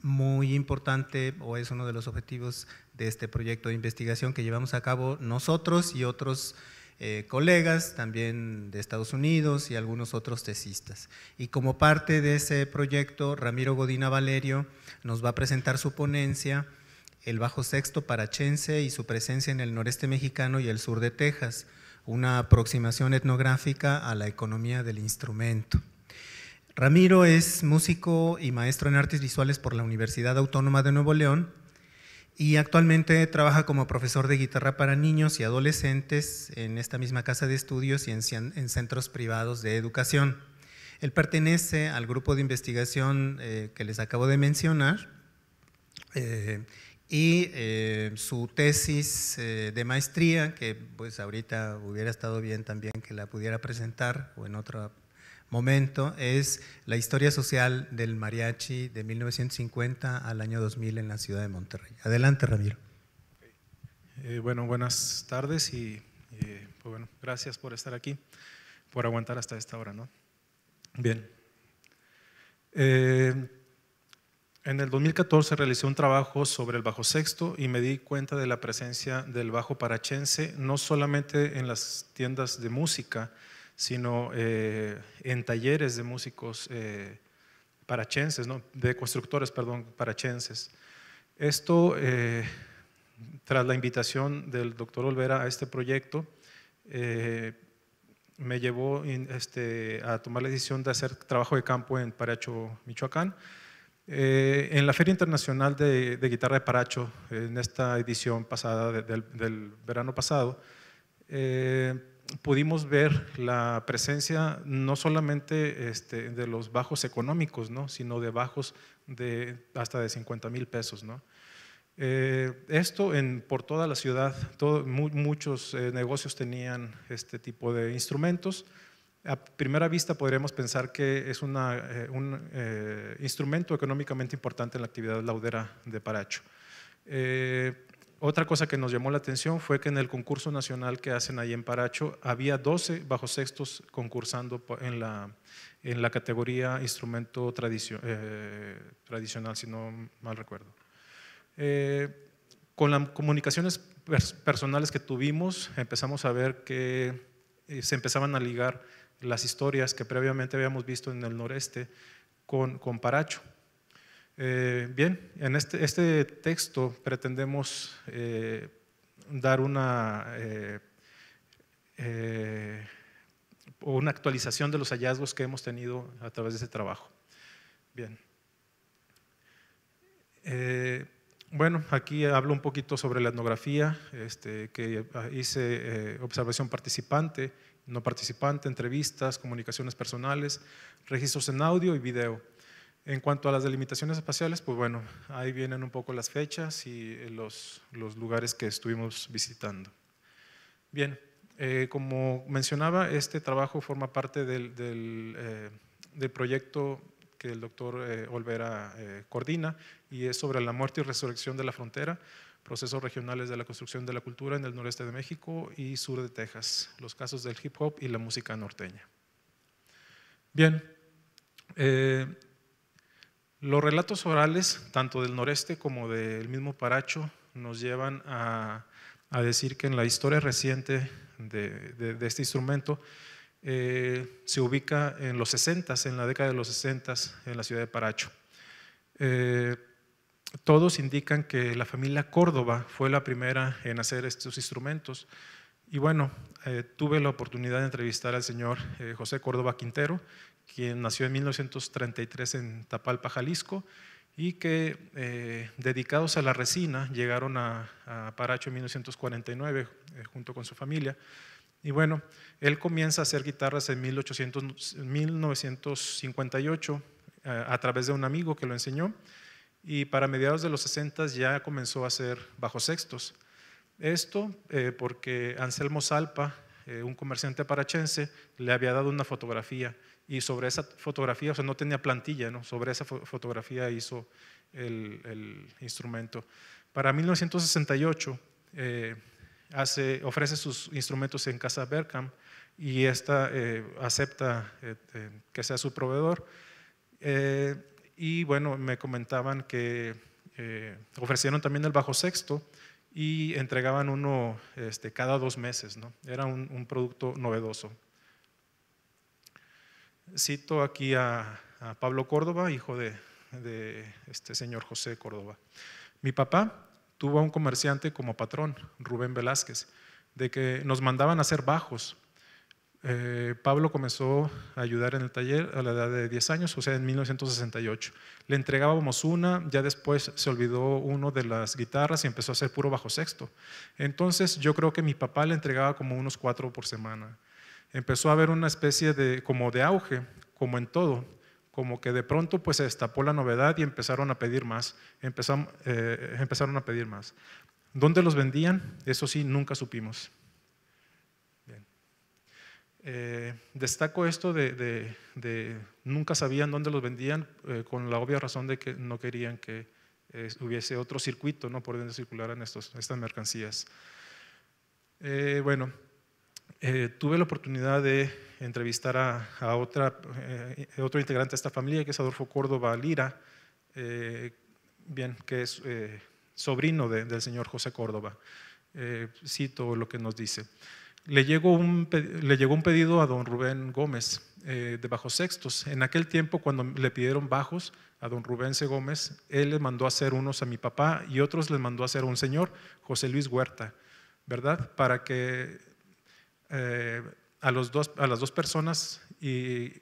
muy importante o es uno de los objetivos de este proyecto de investigación que llevamos a cabo nosotros y otros eh, colegas también de Estados Unidos y algunos otros tesistas. Y como parte de ese proyecto, Ramiro Godina Valerio nos va a presentar su ponencia El Bajo Sexto Parachense y su presencia en el noreste mexicano y el sur de Texas, una aproximación etnográfica a la economía del instrumento. Ramiro es músico y maestro en artes visuales por la Universidad Autónoma de Nuevo León y actualmente trabaja como profesor de guitarra para niños y adolescentes en esta misma casa de estudios y en, centros privados de educación. Él pertenece al grupo de investigación eh, que les acabo de mencionar, eh, y eh, su tesis eh, de maestría, que pues ahorita hubiera estado bien también que la pudiera presentar o en otro momento, es la historia social del mariachi de 1950 al año 2000 en la ciudad de Monterrey. Adelante, Ramiro. Eh, bueno, buenas tardes y pues bueno, gracias por estar aquí, por aguantar hasta esta hora, ¿no? Bien. En el 2014 realicé un trabajo sobre el bajo sexto y me di cuenta de la presencia del bajo parachense, no solamente en las tiendas de música, sino eh, en talleres de músicos eh, parachenses, ¿no? de constructores, perdón, parachenses. Esto, eh, tras la invitación del doctor Olvera a este proyecto, me llevó este, a tomar la decisión de hacer trabajo de campo en Paracho, Michoacán eh, en la Feria Internacional de, Guitarra de Paracho, en esta edición pasada del, verano pasado, eh, pudimos ver la presencia no solamente este, de los bajos económicos, sino de bajos de hasta de 50 mil pesos. Eh, esto por toda la ciudad, muchos negocios tenían este tipo de instrumentos a primera vista podríamos pensar que es eh, un eh, instrumento económicamente importante en la actividad laudera de Paracho. Eh, otra cosa que nos llamó la atención fue que en el concurso nacional que hacen ahí en Paracho había 12 bajo sextos concursando en la, en la categoría instrumento tradicional, si no mal recuerdo. con las comunicaciones personales que tuvimos empezamos a ver que se empezaban a ligar las historias que previamente habíamos visto en el noreste con, Paracho. Eh, bien, en este, este texto pretendemos eh, dar una, eh, una actualización de los hallazgos que hemos tenido a través de ese trabajo. Bien. Bueno, aquí hablo un poquito sobre la etnografía este, que hice observación participante no participante, entrevistas, comunicaciones personales, registros en audio y video. En cuanto a las delimitaciones espaciales, pues bueno, ahí vienen un poco las fechas y eh, los, lugares que estuvimos visitando. Bien, eh, como mencionaba, este trabajo forma parte del, eh, proyecto que el doctor Olvera coordina y es sobre la muerte y resurrección de la frontera, procesos regionales de la construcción de la cultura en el noreste de México y sur de Texas, los casos del hip hop y la música norteña. Bien, eh, los relatos orales, tanto del noreste como del mismo Paracho, nos llevan a, decir que en la historia reciente de, este instrumento eh, se ubica en los 60, en la década de los 60, en la ciudad de Paracho. Eh, todos indican que la familia Córdoba fue la primera en hacer estos instrumentos. Y bueno, eh, tuve la oportunidad de entrevistar al señor eh, José Córdoba Quintero, quien nació en 1933 en Tapalpa, Jalisco, y que eh, dedicados a la resina llegaron a, Paracho en 1949 junto con su familia. Y bueno, él comienza a hacer guitarras en 1958 a través de un amigo que lo enseñó y para mediados de los 60 ya comenzó a hacer bajo sextos. Esto eh, porque Anselmo Salpa, eh, un comerciante parachense, le había dado una fotografía y sobre esa fotografía, o sea, no tenía plantilla, ¿no? sobre esa fotografía hizo el, instrumento. Para 1968 eh, hace, ofrece sus instrumentos en casa Berkham y esta acepta que sea su proveedor. Y bueno, me comentaban que eh, ofrecieron también el bajo sexto y entregaban uno este, cada dos meses, ¿no? Era un, producto novedoso. Cito aquí a, Pablo Córdoba, hijo de, de este señor José Córdoba. Mi papá tuvo a un comerciante como patrón, Rubén Velázquez, de que nos mandaban a hacer bajos eh, Pablo comenzó a ayudar en el taller a la edad de 10 años, o sea, en 1968. Le entregábamos una, ya después se olvidó uno de las guitarras y empezó a hacer puro bajo sexto. Entonces yo creo que mi papá le entregaba como unos cuatro por semana. Empezó a haber una especie de, como de auge, como en todo, como que de pronto pues se destapó la novedad y empezaron a pedir más, eh, empezaron a pedir más. ¿Dónde los vendían? Eso sí, nunca supimos. Eh, destaco esto de, de, nunca sabían dónde los vendían eh, con la obvia razón de que no querían que eh, hubiese otro circuito ¿no? por donde circularan estas mercancías. bueno, tuve la oportunidad de entrevistar a, otro integrante de esta familia, que es Adolfo Córdoba Lira, bien, que es sobrino del señor José Córdoba. cito lo que nos dice le llegó un, le llegó un pedido a don Rubén Gómez eh, de Bajos Sextos. En aquel tiempo, cuando le pidieron bajos a don Rubén C. Gómez, él les mandó a hacer unos a mi papá y otros les mandó a hacer a un señor, José Luis Huerta, ¿verdad? Para que eh, a, los dos, a las dos personas y,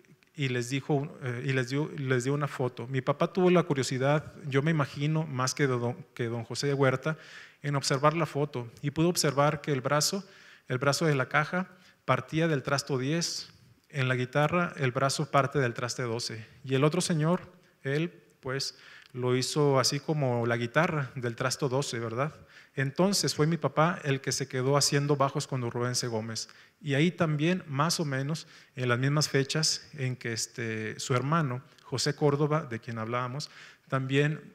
les dijo eh, y les dio, les dio una foto. Mi papá tuvo la curiosidad, yo me imagino, más que don, que don José de Huerta, en observar la foto y pudo observar que el brazo el brazo de la caja partía del trasto 10, en la guitarra el brazo parte del traste 12. Y el otro señor, él pues lo hizo así como la guitarra del trasto 12, ¿verdad? Entonces fue mi papá el que se quedó haciendo bajos con Rubén Gómez. Y ahí también, más o menos, en las mismas fechas en que este, su hermano, José Córdoba, de quien hablábamos, también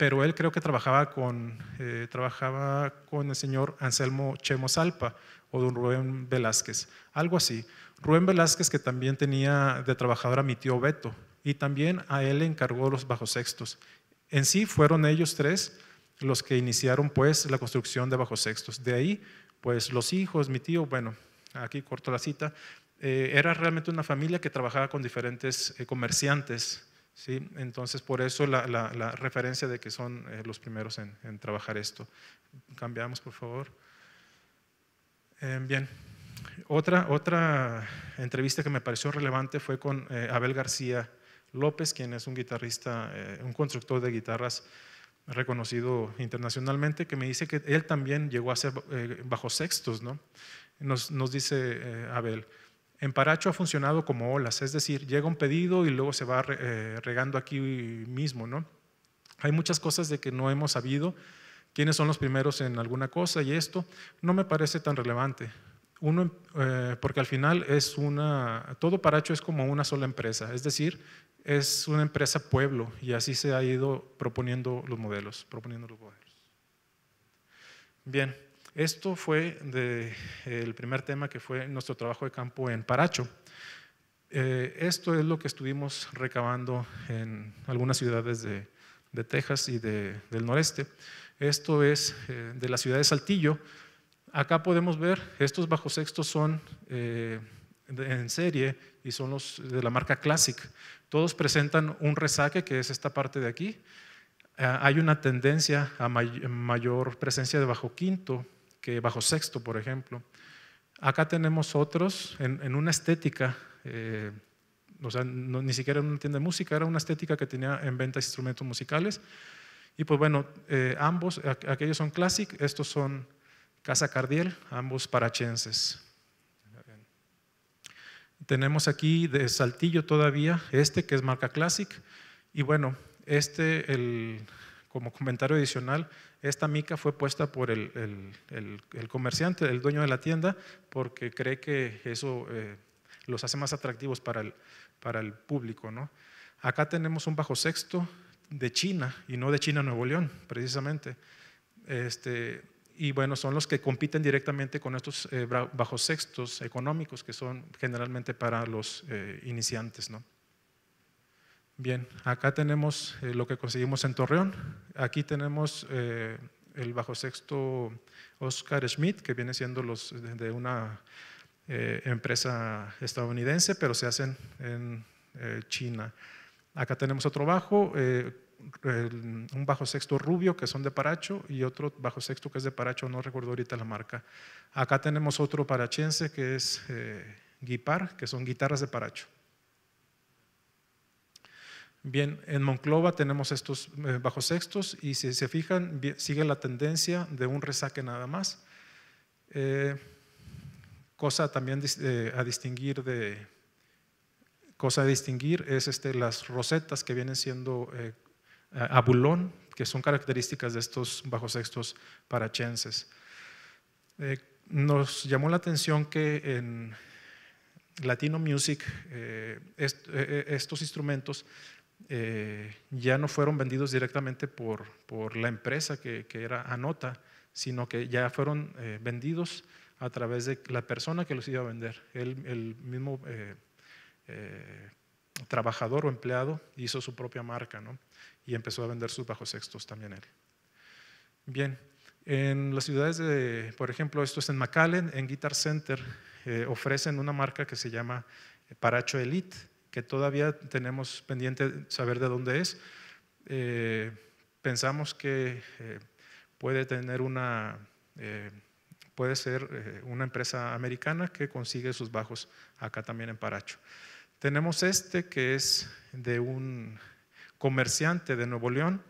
pero él creo que trabajaba con, eh, trabajaba con el señor Anselmo Chemosalpa o don Rubén Velázquez, algo así. Rubén Velázquez que también tenía de trabajador a mi tío Beto y también a él le encargó los bajosextos, sextos. En sí fueron ellos tres los que iniciaron pues la construcción de bajosextos, sextos. De ahí pues los hijos, mi tío, bueno, aquí corto la cita, eh, era realmente una familia que trabajaba con diferentes eh, comerciantes ¿sí? Entonces, por eso la, referencia de que son eh, los primeros en, trabajar esto. Cambiamos, por favor. Eh, bien. Otra, otra entrevista que me pareció relevante fue con eh, Abel García López, quien es un guitarrista, un constructor de guitarras reconocido internacionalmente, que me dice que él también llegó a ser bajo sextos, ¿no? nos dice Abel, en Paracho ha funcionado como olas, es decir, llega un pedido y luego se va eh, regando aquí mismo, ¿no? Hay muchas cosas de que no hemos sabido, quiénes son los primeros en alguna cosa y esto no me parece tan relevante. Uno, eh, porque al final es una, todo Paracho es como una sola empresa, es decir, es una empresa pueblo y así se ha ido proponiendo los modelos, proponiendo los modelos. Bien. Esto fue eh, el primer tema que fue nuestro trabajo de campo en Paracho. Eh, esto es lo que estuvimos recabando en algunas ciudades de, Texas y del noreste. Esto es eh, de la ciudad de Saltillo. Acá podemos ver, estos bajo sextos son en serie y son los de la marca Classic. Todos presentan un resaque, que es esta parte de aquí. Ah, hay una tendencia a mayor presencia de bajo quinto que bajo sexto, por ejemplo. Acá tenemos otros en, una estética, eh, o sea, ni siquiera en una tienda de música, era una estética que tenía en venta instrumentos musicales. Y pues bueno, eh, ambos, aquellos son Classic, estos son Casa Cardiel, ambos parachenses. Tenemos aquí de Saltillo todavía, este que es marca Classic. Y bueno, este, el, como comentario adicional, esta mica fue puesta por el, comerciante, el dueño de la tienda, porque cree que eso eh, los hace más atractivos para el, público. ¿no? Acá tenemos un bajo sexto de China y no de China Nuevo León, precisamente. Este, y bueno, son los que compiten directamente con estos eh, bajos sextos económicos que son generalmente para los eh, iniciantes. ¿no? Bien, acá tenemos eh, lo que conseguimos en Torreón. Aquí tenemos eh, el bajo sexto Oscar Schmidt, que viene siendo los de una eh, empresa estadounidense, pero se hacen en China. Acá tenemos otro bajo, un bajo sexto rubio que son de Paracho y otro bajo sexto que es de Paracho, no recuerdo ahorita la marca. Acá tenemos otro parachense que es Guipar, que son guitarras de Paracho. Bien, en Monclova tenemos estos eh, bajos sextos y si se fijan, sigue la tendencia de un resaque nada más. Eh, cosa también eh, a distinguir de cosa a distinguir es este, las rosetas que vienen siendo abulón, a que son características de estos bajos sextos parachenses. nos llamó la atención que en Latino Music estos instrumentos eh, ya no fueron vendidos directamente por, la empresa que, era Anota, sino que ya fueron eh, vendidos a través de la persona que los iba a vender. Él, el mismo eh, trabajador o empleado hizo su propia marca y empezó a vender sus bajos sextos también él. Bien, en las ciudades de, por ejemplo, esto es en McAllen, en Guitar Center, ofrecen una marca que se llama Paracho Elite que todavía tenemos pendiente saber de dónde es. Eh, pensamos que eh, puede tener una, eh, puede ser una empresa americana que consigue sus bajos acá también en Paracho. Tenemos este que es de un comerciante de Nuevo León,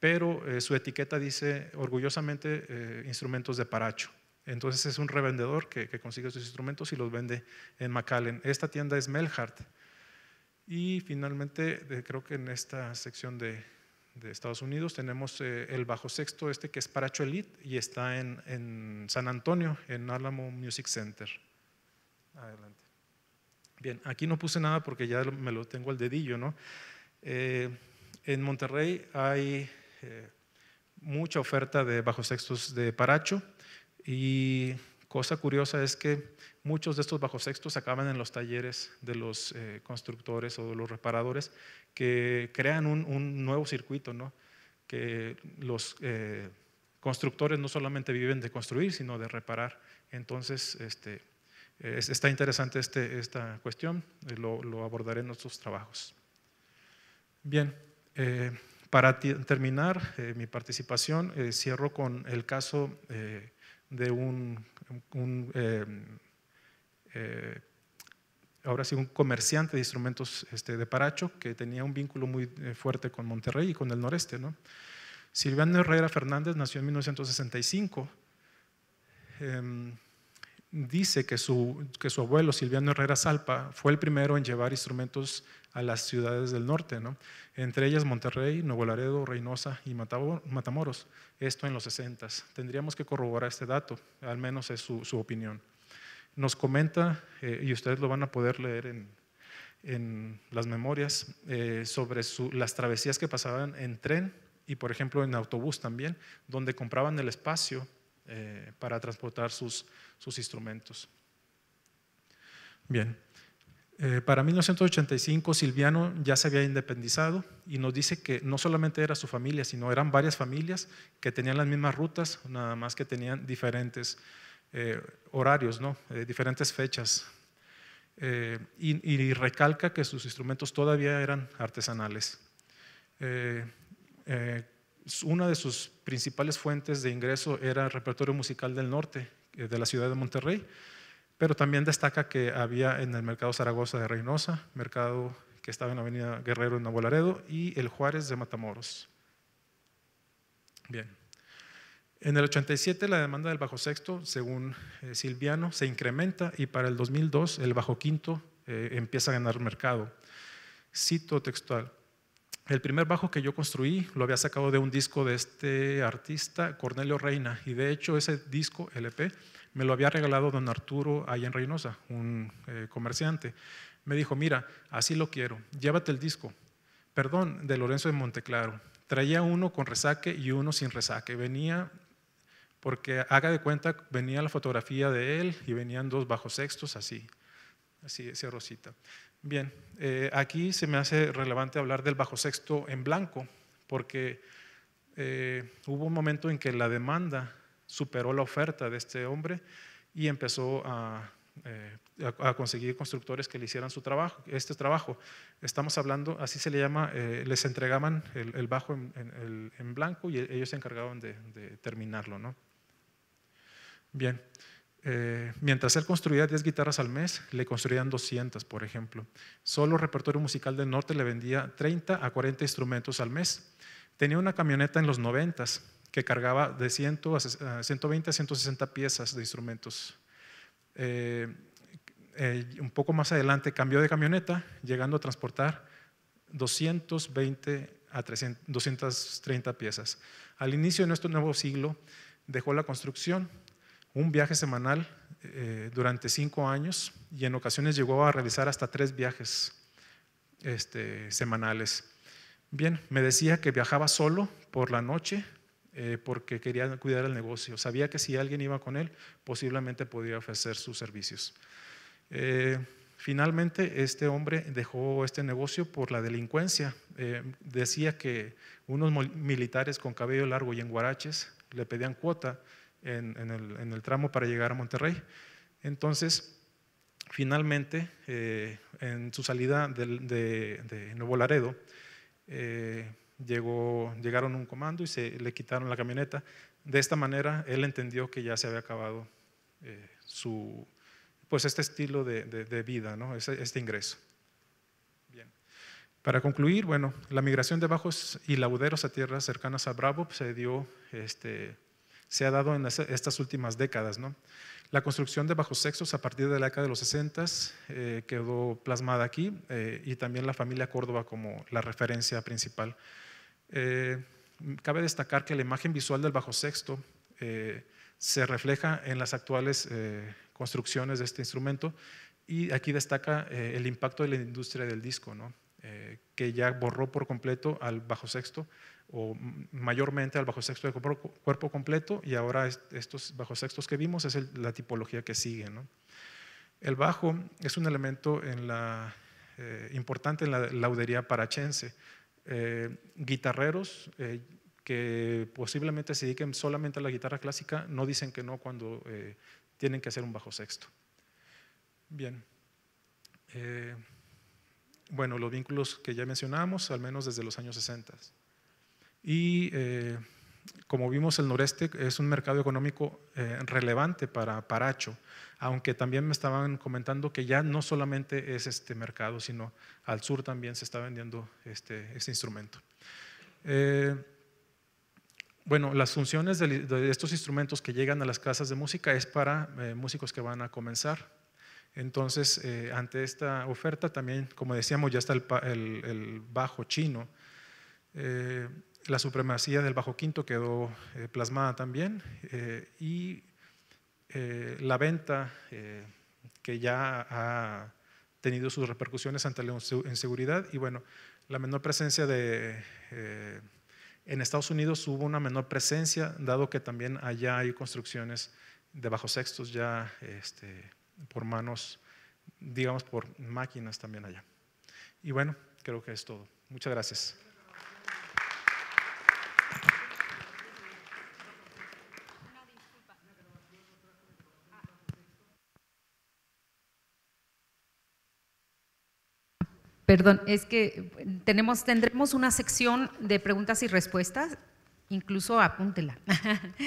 pero su etiqueta dice orgullosamente instrumentos de Paracho. Entonces es un revendedor que, que, consigue sus instrumentos y los vende en McAllen. Esta tienda es Melhart y finalmente, creo que en esta sección de, Estados Unidos tenemos eh, el bajo sexto, este que es Paracho Elite y está en, San Antonio, en Alamo Music Center. Adelante. Bien, aquí no puse nada porque ya me lo tengo al dedillo, ¿no? Eh, en Monterrey hay eh, mucha oferta de bajo sextos de Paracho y Cosa curiosa es que muchos de estos bajosextos acaban en los talleres de los eh, constructores o de los reparadores que crean un, nuevo circuito, ¿no? que los eh, constructores no solamente viven de construir, sino de reparar. Entonces, este, está interesante este, esta cuestión, eh, lo, abordaré en nuestros trabajos. Bien, para terminar mi participación, cierro con el caso de un un eh, eh, ahora sí, un comerciante de instrumentos este, de Paracho que tenía un vínculo muy eh, fuerte con Monterrey y con el noreste. ¿no? Herrera Fernández nació en 1965 dice que su, abuelo, Silviano Herrera Salpa, fue el primero en llevar instrumentos a las ciudades del norte, entre ellas Monterrey, Nuevo Laredo, Reynosa y Matamoros, esto en los 60. Tendríamos que corroborar este dato, al menos es su, opinión. Nos comenta, eh, y ustedes lo van a poder leer en, las memorias, eh, sobre las travesías que pasaban en tren y, por ejemplo, en autobús también, donde compraban el espacio eh, para transportar sus, sus instrumentos. Bien, eh, para 1985 Silviano ya se había independizado y nos dice que no solamente era su familia, sino eran varias familias que tenían las mismas rutas, nada más que tenían diferentes eh, horarios, ¿no? diferentes fechas. Y, recalca que sus instrumentos todavía eran artesanales. Eh, una de sus principales fuentes de ingreso era el repertorio musical del norte, eh, de la ciudad de Monterrey, pero también destaca que había en el mercado Zaragoza de Reynosa, mercado que estaba en la avenida Guerrero en Nuevo y el Juárez de Matamoros. Bien. En el 87 la demanda del bajo sexto, según eh, Silviano, se incrementa y para el 2002 el bajo quinto eh, empieza a ganar mercado. Cito textual. El primer bajo que yo construí lo había sacado de un disco de este artista, Cornelio Reina, y de hecho ese disco LP e me lo había regalado don Arturo allá en Reynosa, un eh, comerciante. Me dijo, mira, así lo quiero, llévate el disco, perdón, de Lorenzo de Monteclaro. Traía uno con resaque y uno sin resaque. Venía, porque haga de cuenta, venía la fotografía de él y venían dos bajos sextos así, así, esa rosita. Bien, eh, aquí se me hace relevante hablar del bajo sexto en blanco, porque eh, hubo un momento en que la demanda superó la oferta de este hombre y empezó a, eh, conseguir constructores que le hicieran su trabajo, este trabajo. Estamos hablando, así se le llama, les entregaban el, bajo en, blanco y ellos se encargaban de, terminarlo. Bien. Eh, mientras él construía 10 guitarras al mes, le construían 200, por ejemplo. Solo repertorio musical del norte le vendía 30 a 40 instrumentos al mes. Tenía una camioneta en los 90 que cargaba de a 120 eh, a 160 piezas de instrumentos. Eh, un poco más adelante cambió de camioneta, llegando a transportar 220 a 230 piezas. Al inicio de nuestro nuevo siglo dejó la construcción un viaje semanal eh, durante cinco años y en ocasiones llegó a realizar hasta tres viajes este, semanales. Bien, me decía que viajaba solo por la noche eh, porque quería cuidar el negocio. Sabía que si alguien iba con él, posiblemente podía ofrecer sus servicios. Eh, finalmente, este hombre dejó este negocio por la delincuencia. decía que unos militares con cabello largo y en guaraches le pedían cuota en, el, tramo para llegar a Monterrey. Entonces, finalmente, eh, en su salida de, Nuevo Laredo, eh, llegó, llegaron un comando y se le quitaron la camioneta. De esta manera, él entendió que ya se había acabado eh, su, pues este estilo de, vida, ¿no? este, ingreso. Para concluir, bueno, la migración de bajos y lauderos a tierras cercanas a Bravo pues, se dio este, se ha dado en estas últimas décadas. La construcción de bajos sexos a partir de la década de los 60 eh, quedó plasmada aquí eh, y también la familia Córdoba como la referencia principal. Eh, cabe destacar que la imagen visual del bajo sexto se refleja en las actuales construcciones de este instrumento y aquí destaca el impacto de la industria del disco, que ya borró por completo al bajo sexto o mayormente al bajo sexto de cuerpo completo y ahora estos sextos que vimos es la tipología que sigue. El bajo es un elemento en eh, importante en la laudería parachense. Eh, guitarreros eh, que posiblemente se dediquen solamente a la guitarra clásica no dicen que no cuando tienen que hacer un bajo sexto Bien. bueno, los vínculos que ya mencionamos, al menos desde los años 60. Y eh, como vimos, el noreste es un mercado económico eh, relevante para Paracho, aunque también me estaban comentando que ya no solamente es este mercado, sino al sur también se está vendiendo este, este instrumento. Eh, bueno, las funciones de, estos instrumentos que llegan a las casas de música es para músicos que van a comenzar, entonces, ante esta oferta también, como decíamos, ya está el, bajo chino. Eh, la supremacía del bajo quinto quedó eh, plasmada también eh, y eh, la venta que ya ha tenido sus repercusiones ante la inseguridad y bueno, la menor presencia de... en Estados Unidos hubo una menor presencia, dado que también allá hay construcciones de bajo sextos ya este, por manos, digamos, por máquinas también allá. Y bueno, creo que es todo. Muchas gracias. Perdón, es que tenemos, tendremos una sección de preguntas y respuestas, incluso apúntela.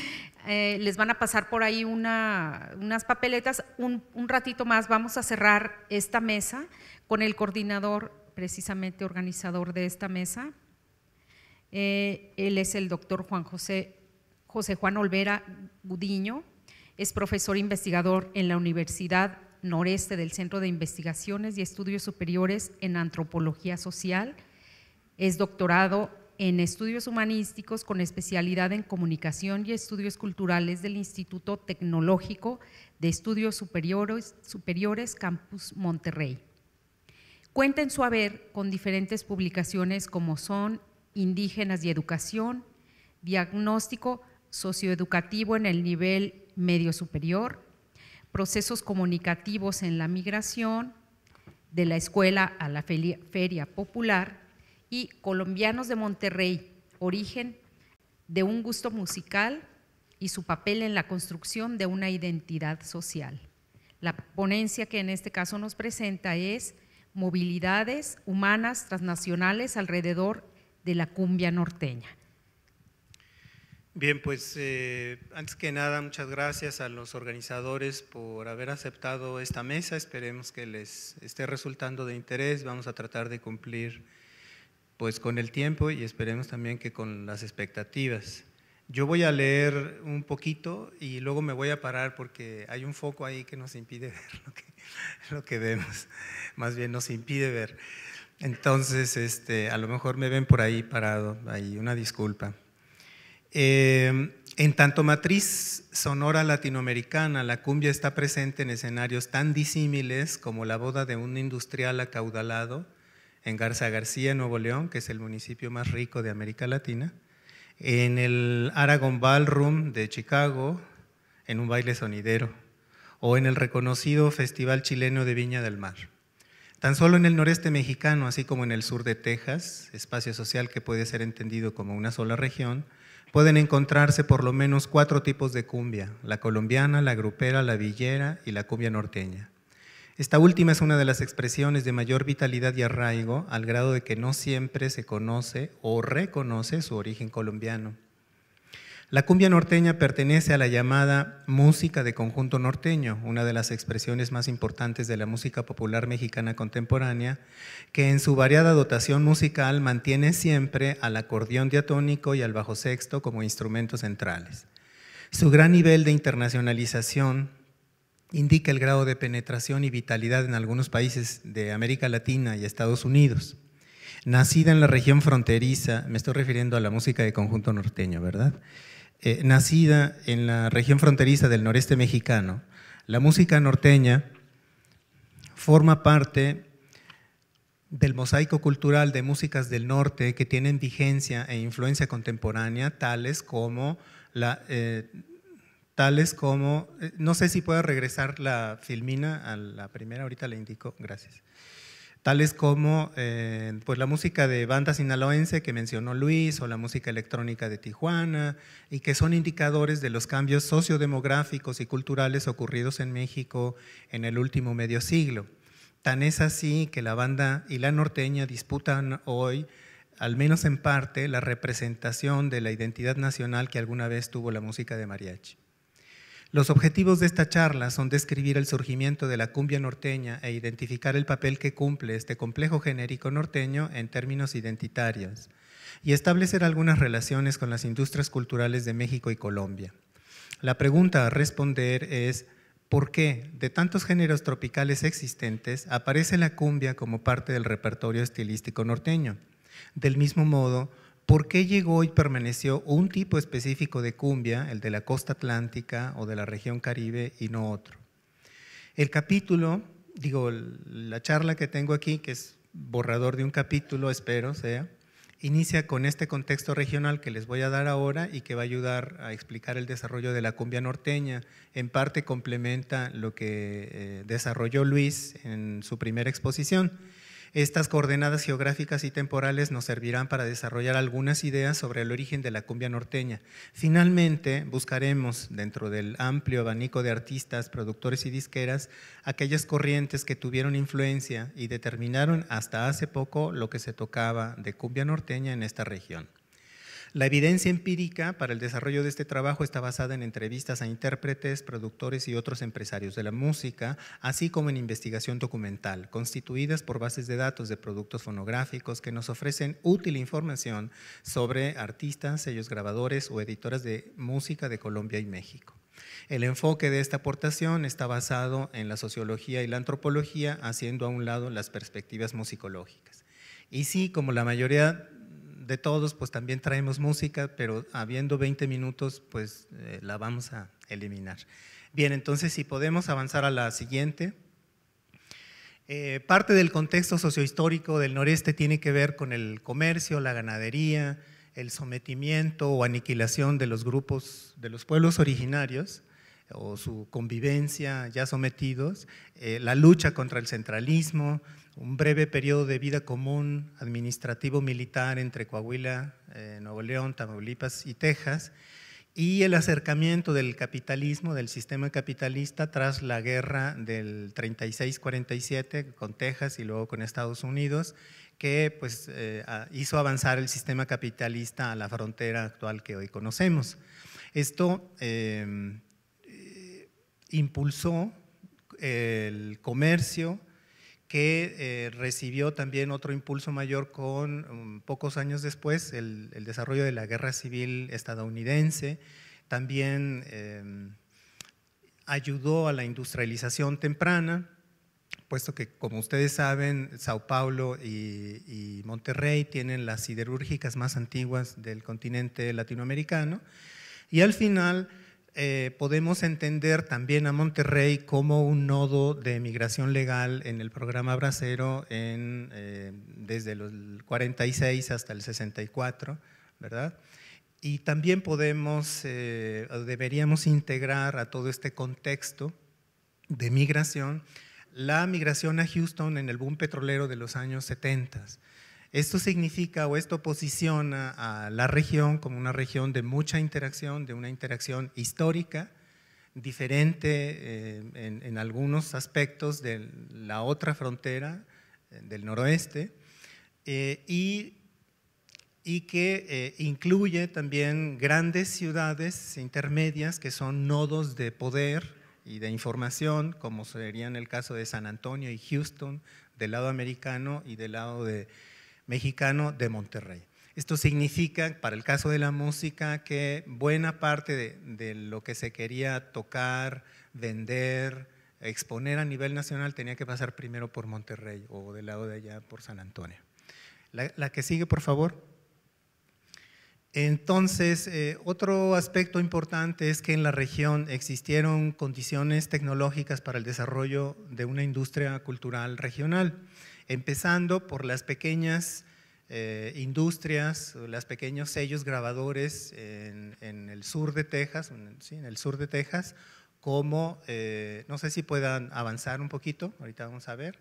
Eh, les van a pasar por ahí unas papeletas. Un, ratito más vamos a cerrar esta mesa con el coordinador, precisamente organizador de esta mesa. Eh, él es el doctor Juan José, José Juan Olvera Gudiño, es profesor investigador en la Universidad noreste del Centro de Investigaciones y Estudios Superiores en Antropología Social. Es doctorado en estudios humanísticos con especialidad en comunicación y estudios culturales del Instituto Tecnológico de Estudios Superiores, Superiores Campus Monterrey. Cuenta en su haber con diferentes publicaciones como son Indígenas y Educación, Diagnóstico Socioeducativo en el Nivel Medio Superior, procesos comunicativos en la migración, de la escuela a la feria popular y colombianos de Monterrey, origen de un gusto musical y su papel en la construcción de una identidad social. La ponencia que en este caso nos presenta es Movilidades humanas transnacionales alrededor de la cumbia norteña. Bien, pues eh, antes que nada, muchas gracias a los organizadores por haber aceptado esta mesa. Esperemos que les esté resultando de interés. Vamos a tratar de cumplir pues con el tiempo y esperemos también que con las expectativas. Yo voy a leer un poquito y luego me voy a parar porque hay un foco ahí que nos impide ver lo que, vemos. Más bien nos impide ver. Entonces, este, a lo mejor me ven por ahí parado, hay una disculpa. Eh, en tanto matriz sonora latinoamericana, la cumbia está presente en escenarios tan disímiles como la boda de un industrial acaudalado en Garza García, Nuevo León, que es el municipio más rico de América Latina, en el Aragon Ballroom de Chicago, en un baile sonidero, o en el reconocido Festival Chileno de Viña del Mar. Tan solo en el noreste mexicano, así como en el sur de Texas, espacio social que puede ser entendido como una sola región, pueden encontrarse por lo menos cuatro tipos de cumbia, la colombiana, la grupera, la villera y la cumbia norteña. Esta última es una de las expresiones de mayor vitalidad y arraigo, al grado de que no siempre se conoce o reconoce su origen colombiano. La cumbia norteña pertenece a la llamada música de conjunto norteño, una de las expresiones más importantes de la música popular mexicana contemporánea, que en su variada dotación musical mantiene siempre al acordeón diatónico y al bajo sexto como instrumentos centrales. Su gran nivel de internacionalización indica el grado de penetración y vitalidad en algunos países de América Latina y Estados Unidos. Nacida en la región fronteriza, me estoy refiriendo a la música de conjunto norteño, ¿verdad? Eh, nacida en la región fronteriza del noreste mexicano, la música norteña forma parte del mosaico cultural de músicas del norte que tienen vigencia e influencia contemporánea, tales como eh, tales como, eh, no sé si pueda regresar la filmina a la primera, ahorita le indico, gracias tales como eh, pues la música de banda sinaloense que mencionó Luis o la música electrónica de Tijuana y que son indicadores de los cambios sociodemográficos y culturales ocurridos en México en el último medio siglo. Tan es así que la banda y la norteña disputan hoy, al menos en parte, la representación de la identidad nacional que alguna vez tuvo la música de mariachi. Los objetivos de esta charla son describir el surgimiento de la cumbia norteña e identificar el papel que cumple este complejo genérico norteño en términos identitarios y establecer algunas relaciones con las industrias culturales de México y Colombia. La pregunta a responder es, ¿por qué de tantos géneros tropicales existentes aparece la cumbia como parte del repertorio estilístico norteño? Del mismo modo, ¿por qué llegó y permaneció un tipo específico de cumbia, el de la costa atlántica o de la región caribe, y no otro? El capítulo, digo, la charla que tengo aquí, que es borrador de un capítulo, espero sea, inicia con este contexto regional que les voy a dar ahora y que va a ayudar a explicar el desarrollo de la cumbia norteña. En parte complementa lo que eh, desarrolló Luis en su primera exposición. Estas coordenadas geográficas y temporales nos servirán para desarrollar algunas ideas sobre el origen de la cumbia norteña. Finalmente, buscaremos, dentro del amplio abanico de artistas, productores y disqueras, aquellas corrientes que tuvieron influencia y determinaron hasta hace poco lo que se tocaba de cumbia norteña en esta región. La evidencia empírica para el desarrollo de este trabajo está basada en entrevistas a intérpretes, productores y otros empresarios de la música, así como en investigación documental, constituidas por bases de datos de productos fonográficos que nos ofrecen útil información sobre artistas, sellos grabadores o editoras de música de Colombia y México. El enfoque de esta aportación está basado en la sociología y la antropología, haciendo a un lado las perspectivas musicológicas. Y sí, como la mayoría de todos, pues también traemos música, pero habiendo 20 minutos, pues eh, la vamos a eliminar. Bien, entonces si podemos avanzar a la siguiente. Eh, parte del contexto sociohistórico del noreste tiene que ver con el comercio, la ganadería, el sometimiento o aniquilación de los grupos, de los pueblos originarios o su convivencia ya sometidos, eh, la lucha contra el centralismo, un breve periodo de vida común administrativo-militar entre Coahuila, eh, Nuevo León, Tamaulipas y Texas, y el acercamiento del capitalismo, del sistema capitalista, tras la guerra del 36-47 con Texas y luego con Estados Unidos, que pues, eh, hizo avanzar el sistema capitalista a la frontera actual que hoy conocemos. Esto impulsó el comercio, que eh, recibió también otro impulso mayor con um, pocos años después el, desarrollo de la guerra civil estadounidense, también em, ayudó a la industrialización temprana, puesto que como ustedes saben, Sao Paulo y Monterrey tienen las siderúrgicas más antiguas del continente latinoamericano, y al final eh, podemos entender también a Monterrey como un nodo de migración legal en el programa Bracero eh, desde los 46 hasta el 64, ¿verdad? Y también podemos, eh, deberíamos integrar a todo este contexto de migración la migración a Houston en el boom petrolero de los años 70 esto significa o esto posiciona a la región como una región de mucha interacción, de una interacción histórica, diferente eh, en, algunos aspectos de la otra frontera eh, del noroeste, eh, y, que incluye también grandes ciudades intermedias que son nodos de poder y de información, como sería en el caso de San Antonio y Houston, del lado americano y del lado de, Mexicano de Monterrey. Esto significa, para el caso de la música, que buena parte de, lo que se quería tocar, vender, exponer a nivel nacional tenía que pasar primero por Monterrey o del lado de allá por San Antonio. La, que sigue, por favor. Entonces, eh, otro aspecto importante es que en la región existieron condiciones tecnológicas para el desarrollo de una industria cultural regional empezando por las pequeñas eh, industrias, los pequeños sellos grabadores en, el sur de Texas, el sur de Texas, como, eh, no sé si puedan avanzar un poquito, ahorita vamos a ver.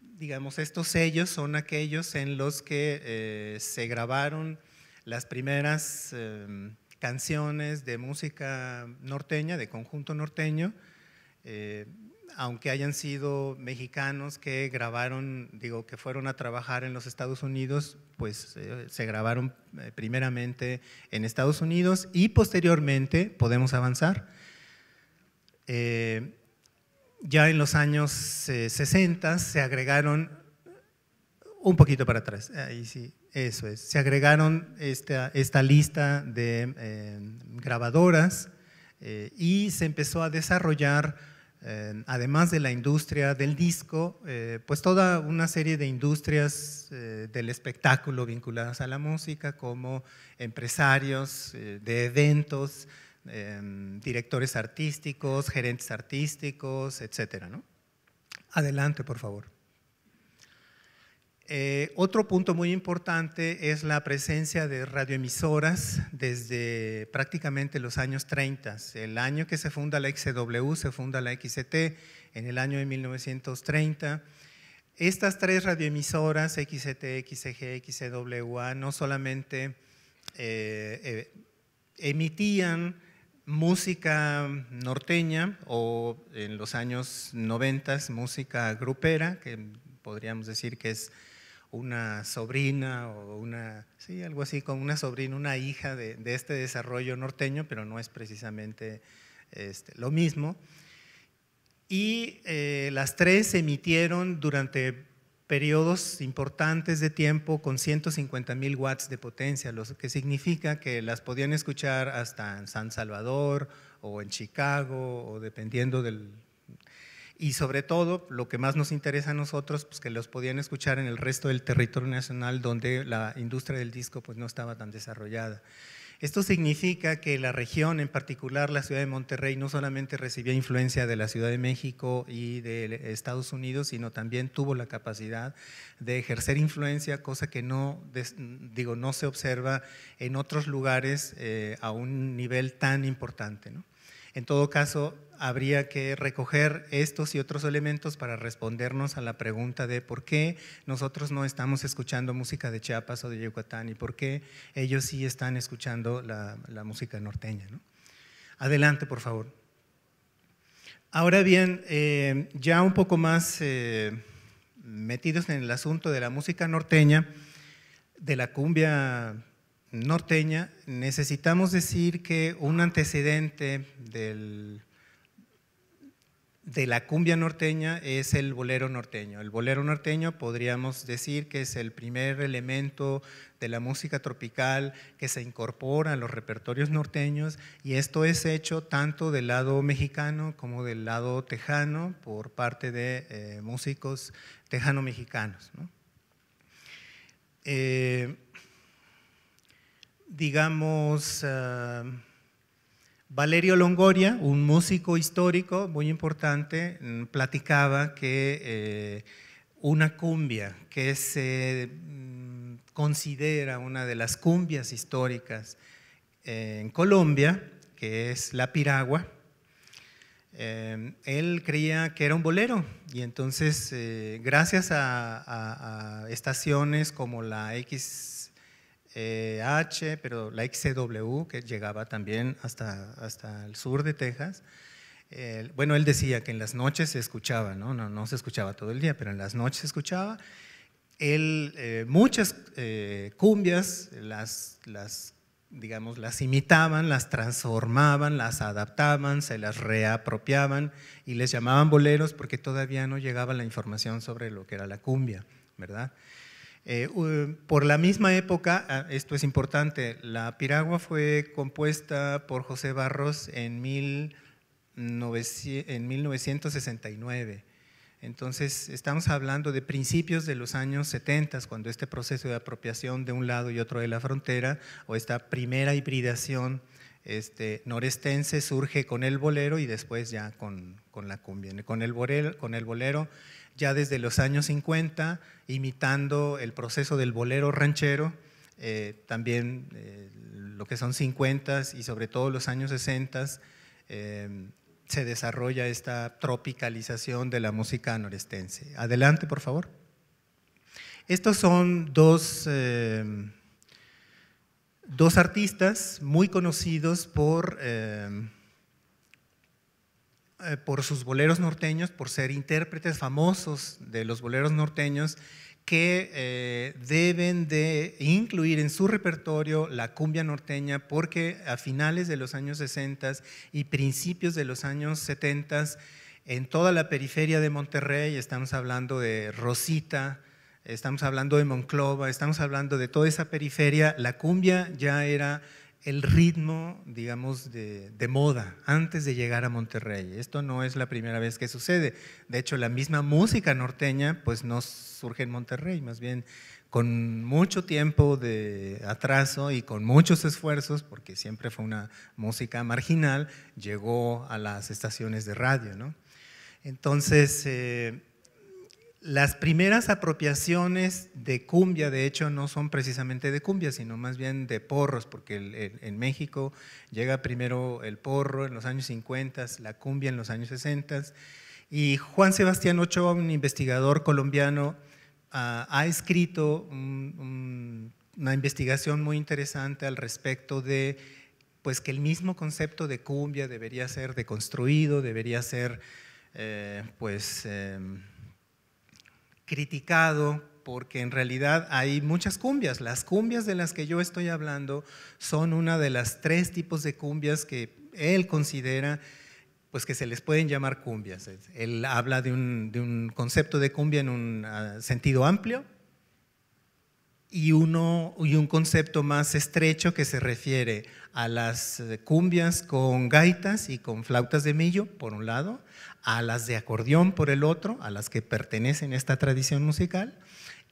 Digamos, estos sellos son aquellos en los que eh, se grabaron las primeras em, canciones de música norteña, de conjunto norteño aunque hayan sido mexicanos que grabaron, digo, que fueron a trabajar en los Estados Unidos, pues eh, se grabaron eh, primeramente en Estados Unidos y posteriormente podemos avanzar. Eh, ya en los años 60 se agregaron, un poquito para atrás, ahí sí, eso es, se agregaron esta lista de grabadoras y se empezó a desarrollar además de la industria del disco, eh, pues toda una serie de industrias eh, del espectáculo vinculadas a la música, como empresarios eh, de eventos, em, directores artísticos, gerentes artísticos, etc. Adelante, por favor. Eh, otro punto muy importante es la presencia de radioemisoras desde prácticamente los años 30. El año que se funda la XW, se funda la XCT en el año de 1930. Estas tres radioemisoras, XCT, XCG, XCWA, no solamente eh, eh, emitían música norteña o en los años 90 música grupera, que podríamos decir que es una sobrina o una, sí, algo así, con una sobrina, una hija de, este desarrollo norteño, pero no es precisamente este, lo mismo. Y eh, las tres emitieron durante periodos importantes de tiempo con 150 mil watts de potencia, lo que significa que las podían escuchar hasta en San Salvador o en Chicago o dependiendo del y sobre todo, lo que más nos interesa a nosotros, pues que los podían escuchar en el resto del territorio nacional donde la industria del disco pues no estaba tan desarrollada. Esto significa que la región, en particular la ciudad de Monterrey, no solamente recibía influencia de la Ciudad de México y de Estados Unidos, sino también tuvo la capacidad de ejercer influencia, cosa que no, digo, no se observa en otros lugares eh, a un nivel tan importante. ¿no? En todo caso, habría que recoger estos y otros elementos para respondernos a la pregunta de por qué nosotros no estamos escuchando música de Chiapas o de Yucatán y por qué ellos sí están escuchando la, música norteña. Adelante, por favor. Ahora bien, eh, ya un poco más eh, metidos en el asunto de la música norteña, de la cumbia norteña, necesitamos decir que un antecedente del de la cumbia norteña es el bolero norteño. El bolero norteño podríamos decir que es el primer elemento de la música tropical que se incorpora a los repertorios norteños y esto es hecho tanto del lado mexicano como del lado tejano por parte de eh, músicos tejano-mexicanos. Eh, digamos... Ah, Valerio Longoria, un músico histórico muy importante, mm, platicaba que eh, una cumbia que se mm, considera una de las cumbias históricas eh, en Colombia, que es la piragua, eh, él creía que era un bolero y entonces gracias a, a estaciones como la X H, pero la XCW, que llegaba también hasta, hasta el sur de Texas. bueno, él decía que en las noches se escuchaba, ¿no? No, se escuchaba todo el día, pero en las noches se escuchaba. Eh, muchas eh, cumbias las, las, digamos, las imitaban, las transformaban, las adaptaban, se las reapropiaban y les llamaban boleros porque todavía no llegaba la información sobre lo que era la cumbia, ¿verdad? Eh, por la misma época, ah, esto es importante, la piragua fue compuesta por José Barros en, 1969. Entonces, estamos hablando de principios de los años 70, cuando este proceso de apropiación de un lado y otro de la frontera, o esta primera hibridación este, norestense surge con el bolero y después ya con, la cumbia, con el, con el bolero ya desde los años 50, imitando el proceso del bolero ranchero, eh, también eh, lo que son 50 y sobre todo los años 60, eh, se desarrolla esta tropicalización de la música norestense. Adelante, por favor. Estos son dos, dos artistas muy conocidos por eh, por sus boleros norteños, por ser intérpretes famosos de los boleros norteños que eh, deben de incluir en su repertorio la cumbia norteña porque a finales de los años 60 y principios de los años 70 en toda la periferia de Monterrey, estamos hablando de Rosita, estamos hablando de Monclova, estamos hablando de toda esa periferia, la cumbia ya era el ritmo, digamos, de, moda antes de llegar a Monterrey. Esto no es la primera vez que sucede. De hecho, la misma música norteña, pues no surge en Monterrey, más bien con mucho tiempo de atraso y con muchos esfuerzos, porque siempre fue una música marginal, llegó a las estaciones de radio, Entonces, eh, las primeras apropiaciones de cumbia, de hecho, no son precisamente de cumbia, sino más bien de porros, porque en México llega primero el porro en los años 50, la cumbia en los años 60. Y Juan Sebastián Ochoa, un investigador colombiano, ah, ha escrito una investigación muy interesante al respecto de pues que el mismo concepto de cumbia debería ser deconstruido, debería ser eh, pues em, criticado, porque en realidad hay muchas cumbias. Las cumbias de las que yo estoy hablando son una de las tres tipos de cumbias que él considera pues que se les pueden llamar cumbias. Él habla de un, de un concepto de cumbia en un ah, sentido amplio y, uno, y un concepto más estrecho que se refiere a las eh, cumbias con gaitas y con flautas de millo, por un lado, a las de acordeón por el otro, a las que pertenecen a esta tradición musical,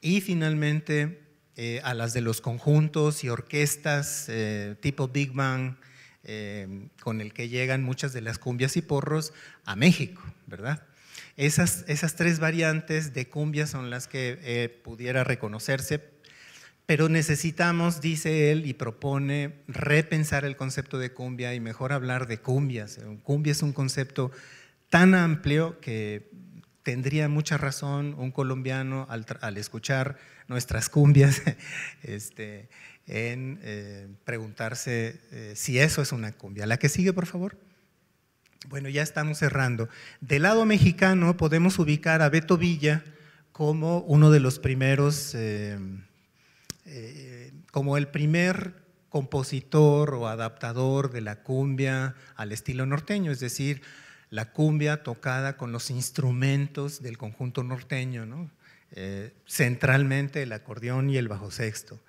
y finalmente eh, a las de los conjuntos y orquestas eh, tipo Big Bang, eh, con el que llegan muchas de las cumbias y porros a México, ¿verdad? Esas, esas tres variantes de cumbia son las que pudiera reconocerse, pero necesitamos, dice él, y propone repensar el concepto de cumbia y mejor hablar de cumbias. Cumbia es un concepto tan amplio que tendría mucha razón un colombiano al, escuchar nuestras cumbias este, en eh, preguntarse eh, si eso es una cumbia. La que sigue, por favor. Bueno, ya estamos cerrando. Del lado mexicano podemos ubicar a Beto Villa como uno de los primeros, eh, como el primer compositor o adaptador de la cumbia al estilo norteño, es decir, la cumbia tocada con los instrumentos del conjunto norteño, eh, centralmente el acordeón y el bajo sexto.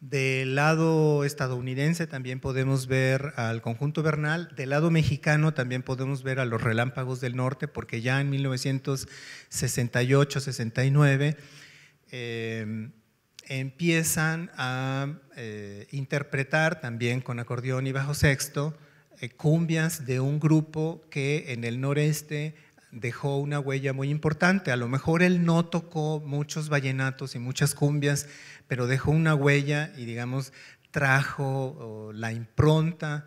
Del lado estadounidense también podemos ver al conjunto Bernal, del lado mexicano también podemos ver a los Relámpagos del Norte, porque ya en 1968-69 eh, empiezan a eh, interpretar también con acordeón y bajo sexto eh, cumbias de un grupo que en el noreste dejó una huella muy importante. A lo mejor él no tocó muchos vallenatos y muchas cumbias, pero dejó una huella y digamos trajo la impronta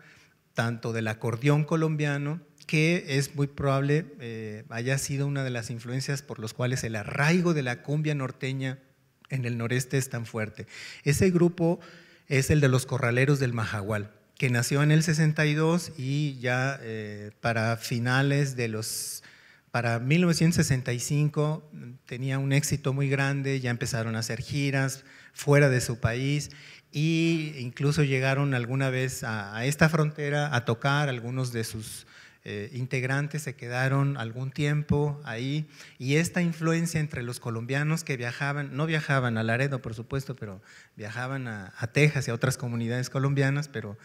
tanto del acordeón colombiano, que es muy probable eh, haya sido una de las influencias por las cuales el arraigo de la cumbia norteña en el noreste es tan fuerte. Ese grupo es el de los corraleros del Majagual que nació en el 62 y ya eh, para finales de los, para 1965 tenía un éxito muy grande, ya empezaron a hacer giras fuera de su país e incluso llegaron alguna vez a esta frontera a tocar algunos de sus eh, integrantes se quedaron algún tiempo ahí y esta influencia entre los colombianos que viajaban, no viajaban a Laredo por supuesto, pero viajaban a, Texas y a otras comunidades colombianas, pero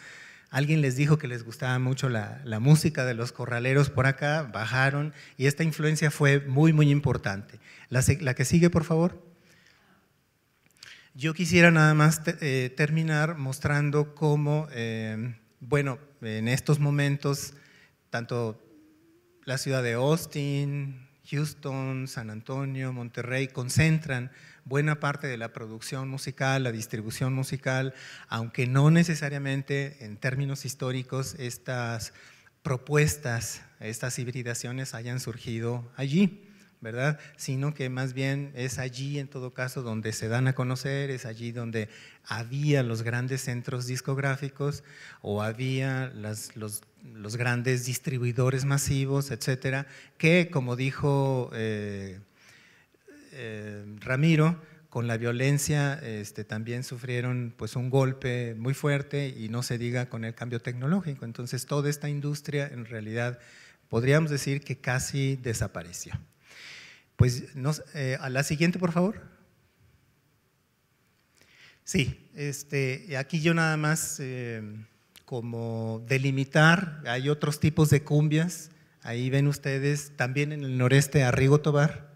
alguien les dijo que les gustaba mucho la, música de los corraleros por acá, bajaron y esta influencia fue muy, muy importante. La, que sigue, por favor. Yo quisiera nada más eh, terminar mostrando cómo, eh, bueno, en estos momentos tanto la ciudad de Austin, Houston, San Antonio, Monterrey, concentran buena parte de la producción musical, la distribución musical, aunque no necesariamente en términos históricos estas propuestas, estas hibridaciones hayan surgido allí. ¿verdad? Sino que más bien es allí, en todo caso, donde se dan a conocer, es allí donde había los grandes centros discográficos o había los, grandes distribuidores masivos, etcétera, que, como dijo eh, eh, Ramiro, con la violencia este, también sufrieron pues, un golpe muy fuerte y no se diga con el cambio tecnológico. Entonces toda esta industria en realidad podríamos decir que casi desapareció. Pues eh, a la siguiente, por favor. Sí, este, aquí yo nada más em, como delimitar, hay otros tipos de cumbias, ahí ven ustedes también en el noreste a Rigo Tobar,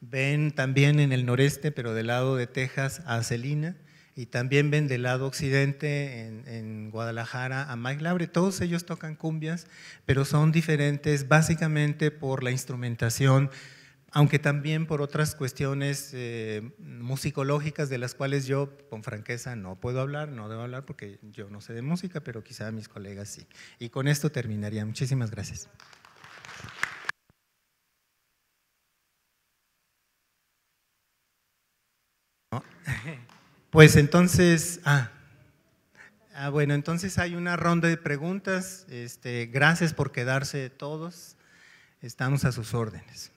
ven también en el noreste, pero del lado de Texas a Celina, y también ven del lado occidente en, en Guadalajara a Mike Labre, todos ellos tocan cumbias, pero son diferentes básicamente por la instrumentación aunque también por otras cuestiones eh, musicológicas de las cuales yo con franqueza no puedo hablar, no debo hablar porque yo no sé de música, pero quizá mis colegas sí. Y con esto terminaría. Muchísimas gracias. Pues entonces, ah, ah, bueno, entonces hay una ronda de preguntas. Este, gracias por quedarse todos. Estamos a sus órdenes.